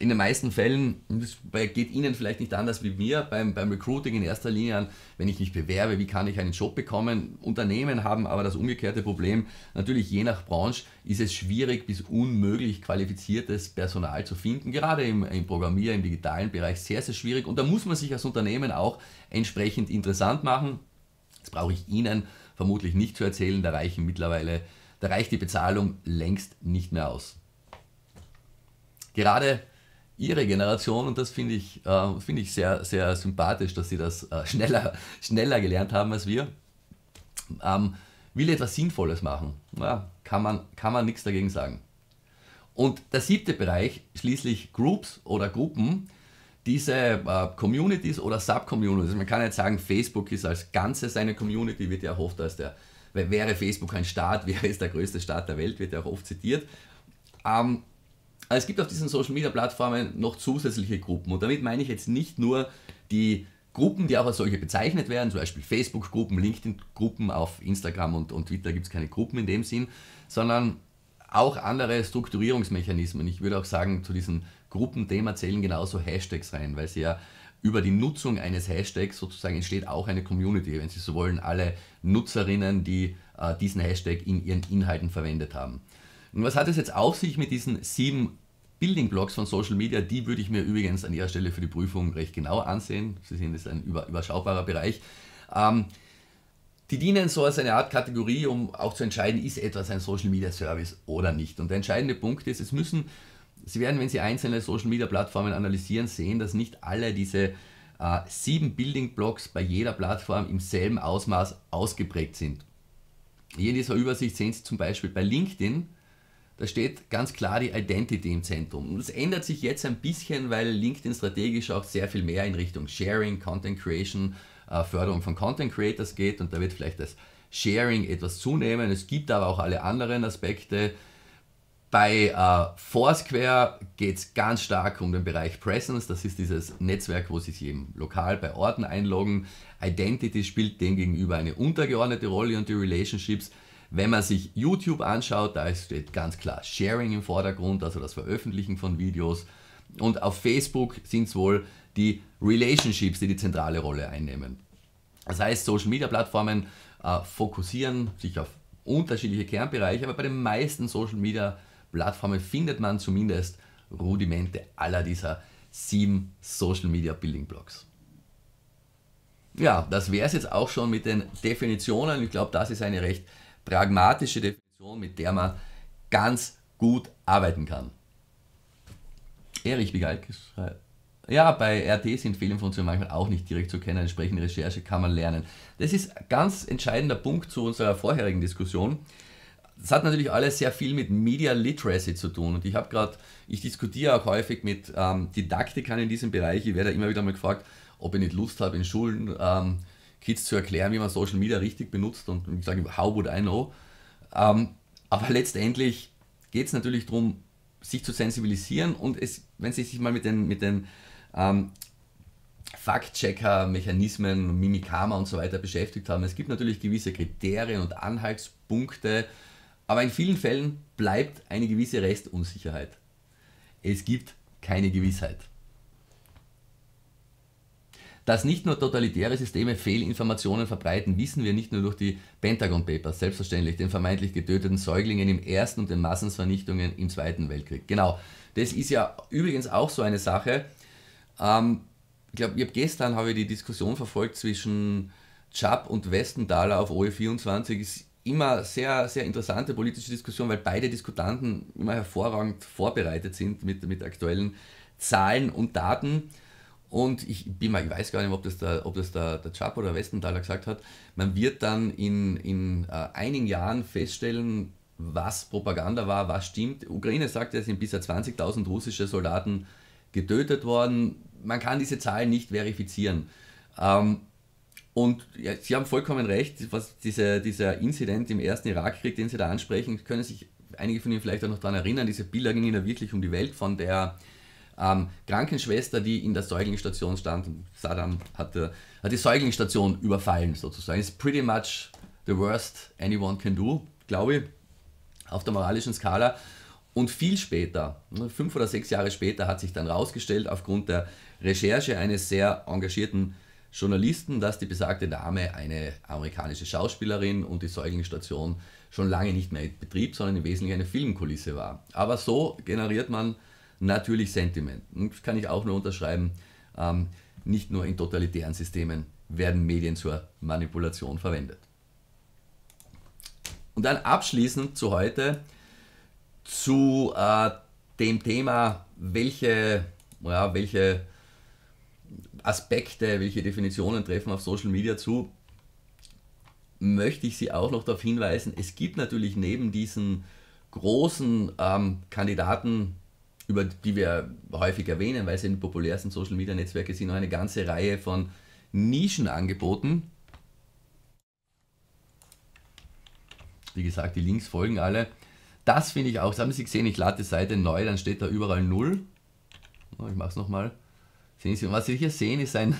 in den meisten Fällen, das geht Ihnen vielleicht nicht anders wie mir, beim, beim Recruiting in erster Linie an, wenn ich mich bewerbe, wie kann ich einen Job bekommen? Unternehmen haben aber das umgekehrte Problem. Natürlich, je nach Branche ist es schwierig bis unmöglich, qualifiziertes Personal zu finden. Gerade im, im Programmier-, im digitalen Bereich sehr, sehr schwierig. Und da muss man sich als Unternehmen auch entsprechend interessant machen. Das brauche ich Ihnen vermutlich nicht zu erzählen. Da reichen mittlerweile, da reicht die Bezahlung längst nicht mehr aus. Gerade ihre Generation und das finde ich, äh, find ich sehr, sehr sympathisch, dass sie das äh, [laughs] schneller, schneller gelernt haben als wir. Ähm, will etwas Sinnvolles machen. Ja, kann man, kann man nichts dagegen sagen. Und der siebte Bereich, schließlich Groups oder Gruppen, diese äh, Communities oder Subcommunities. Also man kann jetzt sagen, Facebook ist als Ganzes eine Community, wird ja auch oft als der, wäre Facebook ein Staat, [laughs] wäre es der größte Staat der Welt, wird ja auch oft zitiert. Ähm, also es gibt auf diesen Social Media Plattformen noch zusätzliche Gruppen und damit meine ich jetzt nicht nur die Gruppen, die auch als solche bezeichnet werden, zum Beispiel Facebook-Gruppen, LinkedIn-Gruppen, auf Instagram und, und Twitter gibt es keine Gruppen in dem Sinn, sondern auch andere Strukturierungsmechanismen. Ich würde auch sagen, zu diesem Gruppenthema zählen genauso Hashtags rein, weil sie ja über die Nutzung eines Hashtags sozusagen entsteht auch eine Community, wenn Sie so wollen, alle Nutzerinnen, die äh, diesen Hashtag in ihren Inhalten verwendet haben. Und was hat es jetzt auf sich mit diesen sieben Building Blocks von Social Media? Die würde ich mir übrigens an Ihrer Stelle für die Prüfung recht genau ansehen. Sie sehen, das ist ein überschaubarer Bereich. Ähm, die dienen so als eine Art Kategorie, um auch zu entscheiden, ist etwas ein Social Media Service oder nicht. Und der entscheidende Punkt ist, es müssen, Sie werden, wenn Sie einzelne Social Media Plattformen analysieren, sehen, dass nicht alle diese äh, sieben Building Blocks bei jeder Plattform im selben Ausmaß ausgeprägt sind. Hier in dieser Übersicht sehen Sie zum Beispiel bei LinkedIn da steht ganz klar die Identity im Zentrum. Und das ändert sich jetzt ein bisschen, weil LinkedIn strategisch auch sehr viel mehr in Richtung Sharing, Content Creation, äh, Förderung von Content Creators geht und da wird vielleicht das Sharing etwas zunehmen. Es gibt aber auch alle anderen Aspekte. Bei äh, Foursquare geht es ganz stark um den Bereich Presence. Das ist dieses Netzwerk, wo Sie sich eben lokal bei Orten einloggen. Identity spielt demgegenüber eine untergeordnete Rolle und die Relationships wenn man sich YouTube anschaut, da steht ganz klar Sharing im Vordergrund, also das Veröffentlichen von Videos. Und auf Facebook sind es wohl die Relationships, die die zentrale Rolle einnehmen. Das heißt, Social-Media-Plattformen äh, fokussieren sich auf unterschiedliche Kernbereiche, aber bei den meisten Social-Media-Plattformen findet man zumindest Rudimente aller dieser sieben Social-Media-Building-Blocks. Ja, das wäre es jetzt auch schon mit den Definitionen. Ich glaube, das ist eine recht pragmatische Definition, mit der man ganz gut arbeiten kann. Erich Bigalk schreibt. Ja, bei RT sind Fehlinformationen manchmal auch nicht direkt zu kennen. Entsprechende Recherche kann man lernen. Das ist ein ganz entscheidender Punkt zu unserer vorherigen Diskussion. Das hat natürlich alles sehr viel mit Media Literacy zu tun. Und ich habe gerade, ich diskutiere auch häufig mit ähm, Didaktikern in diesem Bereich. Ich werde immer wieder mal gefragt, ob ich nicht Lust habe, in Schulen ähm, Kids zu erklären, wie man Social Media richtig benutzt und ich sage, how would I know? Ähm, aber letztendlich geht es natürlich darum, sich zu sensibilisieren und es, wenn Sie sich mal mit den, mit den ähm, fact mechanismen Mimikama und so weiter beschäftigt haben, es gibt natürlich gewisse Kriterien und Anhaltspunkte, aber in vielen Fällen bleibt eine gewisse Restunsicherheit. Es gibt keine Gewissheit. Dass nicht nur totalitäre Systeme Fehlinformationen verbreiten, wissen wir nicht nur durch die Pentagon Papers, selbstverständlich, den vermeintlich getöteten Säuglingen im Ersten und den Massensvernichtungen im Zweiten Weltkrieg. Genau, das ist ja übrigens auch so eine Sache. Ähm, ich glaube, hab gestern habe ich die Diskussion verfolgt zwischen Chubb und Westenthaler auf OE24. Ist immer sehr, sehr interessante politische Diskussion, weil beide Diskutanten immer hervorragend vorbereitet sind mit, mit aktuellen Zahlen und Daten. Und ich bin mal, ich weiß gar nicht, ob das der, ob das der, der Chap oder Westenthaler gesagt hat, man wird dann in, in äh, einigen Jahren feststellen, was Propaganda war, was stimmt. Die Ukraine sagt, es sind bisher 20.000 russische Soldaten getötet worden. Man kann diese Zahlen nicht verifizieren. Ähm, und ja, Sie haben vollkommen recht, was diese, dieser Inzident im ersten Irakkrieg, den Sie da ansprechen, können sich einige von Ihnen vielleicht auch noch daran erinnern, diese Bilder gingen ja wirklich um die Welt von der ähm, Krankenschwester, die in der Säuglingsstation stand und Saddam hatte, hat die Säuglingsstation überfallen sozusagen. It's pretty much the worst anyone can do, glaube ich, auf der moralischen Skala. Und viel später, ne, fünf oder sechs Jahre später, hat sich dann rausgestellt, aufgrund der Recherche eines sehr engagierten Journalisten, dass die besagte Dame eine amerikanische Schauspielerin und die Säuglingsstation schon lange nicht mehr in Betrieb, sondern im Wesentlichen eine Filmkulisse war. Aber so generiert man Natürlich Sentiment. Das kann ich auch nur unterschreiben. Ähm, nicht nur in totalitären Systemen werden Medien zur Manipulation verwendet. Und dann abschließend zu heute zu äh, dem Thema, welche, ja, welche Aspekte, welche Definitionen treffen auf Social Media zu, möchte ich Sie auch noch darauf hinweisen, es gibt natürlich neben diesen großen ähm, Kandidaten über die wir häufig erwähnen, weil sie in den populärsten Social Media Netzwerke sind, noch eine ganze Reihe von Nischenangeboten. Wie gesagt, die Links folgen alle. Das finde ich auch, das haben Sie gesehen, ich lade die Seite neu, dann steht da überall 0. Ich mache es nochmal. Sehen Sie, was Sie hier sehen, ist, ein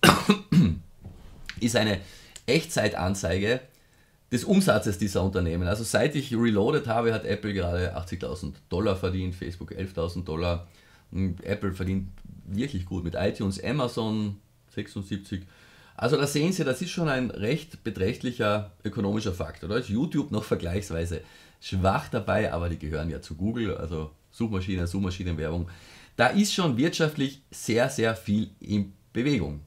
[coughs] ist eine Echtzeitanzeige des Umsatzes dieser Unternehmen. Also seit ich reloaded habe, hat Apple gerade 80.000 Dollar verdient, Facebook 11.000 Dollar. Apple verdient wirklich gut mit iTunes, Amazon 76. Also da sehen Sie, das ist schon ein recht beträchtlicher ökonomischer Faktor. Da ist YouTube noch vergleichsweise schwach dabei, aber die gehören ja zu Google, also Suchmaschine, Suchmaschinenwerbung. Da ist schon wirtschaftlich sehr, sehr viel in Bewegung.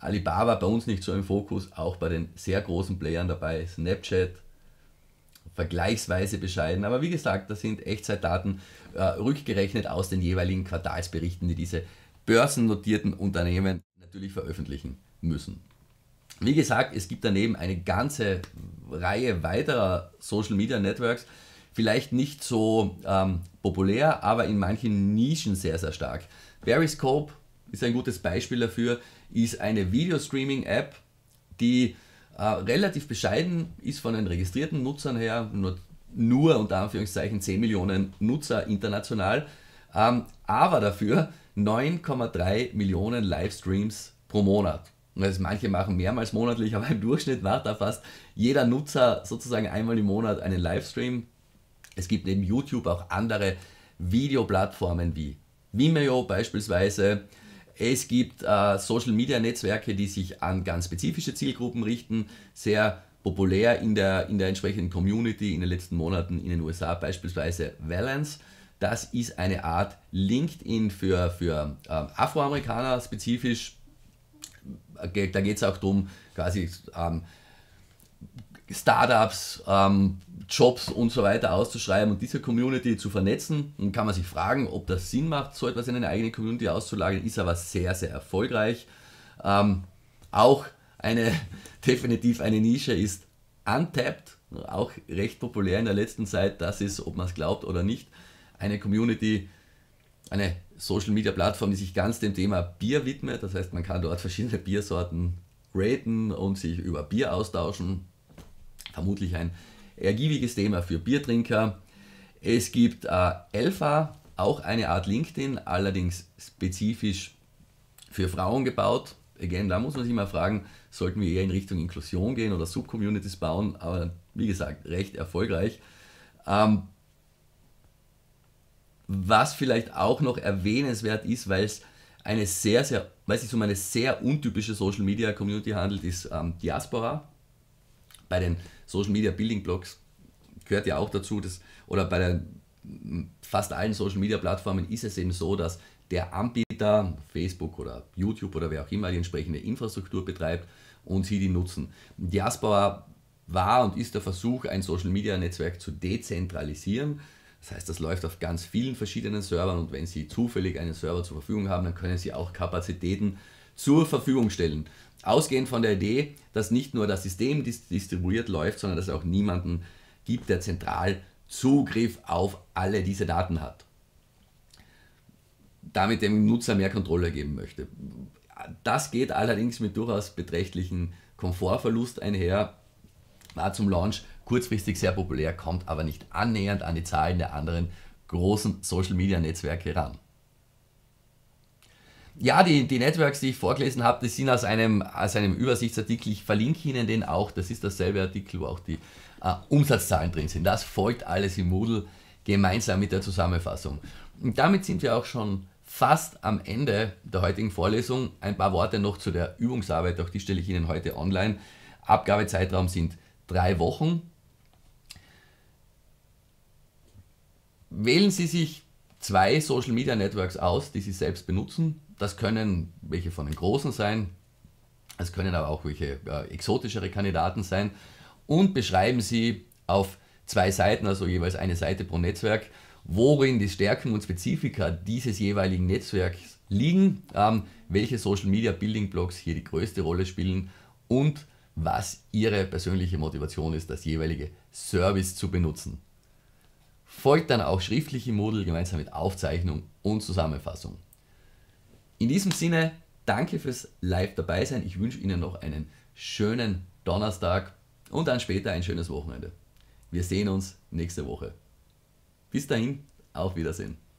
Alibaba bei uns nicht so im Fokus, auch bei den sehr großen Playern dabei, Snapchat, vergleichsweise bescheiden. Aber wie gesagt, das sind Echtzeitdaten äh, rückgerechnet aus den jeweiligen Quartalsberichten, die diese börsennotierten Unternehmen natürlich veröffentlichen müssen. Wie gesagt, es gibt daneben eine ganze Reihe weiterer Social Media Networks, vielleicht nicht so ähm, populär, aber in manchen Nischen sehr, sehr stark. Periscope ist ein gutes Beispiel dafür ist eine Video-Streaming-App, die äh, relativ bescheiden ist von den registrierten Nutzern her, nur, nur unter Anführungszeichen 10 Millionen Nutzer international, ähm, aber dafür 9,3 Millionen Livestreams pro Monat. Also manche machen mehrmals monatlich, [laughs] aber im Durchschnitt macht da fast jeder Nutzer sozusagen einmal im Monat einen Livestream. Es gibt neben YouTube auch andere Videoplattformen wie Vimeo beispielsweise, es gibt äh, Social-Media-Netzwerke, die sich an ganz spezifische Zielgruppen richten, sehr populär in der, in der entsprechenden Community in den letzten Monaten in den USA, beispielsweise Valence. Das ist eine Art LinkedIn für, für äh, Afroamerikaner spezifisch. Äh, da geht es auch darum, quasi ähm, Startups, ähm, Jobs und so weiter auszuschreiben und diese Community zu vernetzen. Dann kann man sich fragen, ob das Sinn macht, so etwas in eine eigene Community auszulagern. Ist aber sehr, sehr erfolgreich. Ähm, auch eine, [laughs] definitiv eine Nische ist Untapped, auch recht populär in der letzten Zeit. Das ist, ob man es glaubt oder nicht, eine Community, eine Social Media Plattform, die sich ganz dem Thema Bier widmet. Das heißt, man kann dort [laughs] verschiedene Biersorten raten und sich über Bier austauschen. Vermutlich ein ergiebiges Thema für Biertrinker. Es gibt äh, Elfa, auch eine Art LinkedIn, allerdings spezifisch für Frauen gebaut. Again, da muss man sich mal fragen, sollten wir eher in Richtung Inklusion gehen oder Subcommunities bauen, aber wie gesagt, recht erfolgreich. Ähm, was vielleicht auch noch erwähnenswert ist, weil es eine sehr, sehr, weil es sich um eine sehr untypische Social Media Community handelt, ist ähm, Diaspora. Bei den Social Media Building Blocks gehört ja auch dazu, dass, oder bei der, fast allen Social Media Plattformen ist es eben so, dass der Anbieter, Facebook oder YouTube oder wer auch immer, die entsprechende Infrastruktur betreibt und sie die nutzen. Diaspora war und ist der Versuch, ein Social Media Netzwerk zu dezentralisieren. Das heißt, das läuft auf ganz vielen verschiedenen Servern und wenn Sie zufällig einen Server zur Verfügung haben, dann können Sie auch Kapazitäten zur Verfügung stellen. Ausgehend von der Idee, dass nicht nur das System distribuiert läuft, sondern dass es auch niemanden gibt, der zentral Zugriff auf alle diese Daten hat. Damit dem Nutzer mehr Kontrolle geben möchte. Das geht allerdings mit durchaus beträchtlichen Komfortverlust einher. War zum Launch kurzfristig sehr populär, kommt aber nicht annähernd an die Zahlen der anderen großen Social-Media-Netzwerke ran ja, die, die Networks, die ich vorgelesen habe, die sind aus einem, aus einem Übersichtsartikel. Ich verlinke Ihnen den auch. Das ist dasselbe Artikel, wo auch die äh, Umsatzzahlen drin sind. Das folgt alles im Moodle gemeinsam mit der Zusammenfassung. Und damit sind wir auch schon fast am Ende der heutigen Vorlesung. Ein paar Worte noch zu der Übungsarbeit, auch die stelle ich Ihnen heute online. Abgabezeitraum sind drei Wochen. Wählen Sie sich zwei Social Media Networks aus, die Sie selbst benutzen das können welche von den Großen sein, es können aber auch welche äh, exotischere Kandidaten sein und beschreiben sie auf zwei Seiten, also jeweils eine Seite pro Netzwerk, worin die Stärken und Spezifika dieses jeweiligen Netzwerks liegen, ähm, welche Social Media Building Blocks hier die größte Rolle spielen und was ihre persönliche Motivation ist, das jeweilige Service zu benutzen. Folgt dann auch schriftlich im Moodle gemeinsam mit Aufzeichnung und Zusammenfassung. In diesem Sinne, danke fürs Live dabei sein. Ich wünsche Ihnen noch einen schönen Donnerstag und dann später ein schönes Wochenende. Wir sehen uns nächste Woche. Bis dahin, auf Wiedersehen.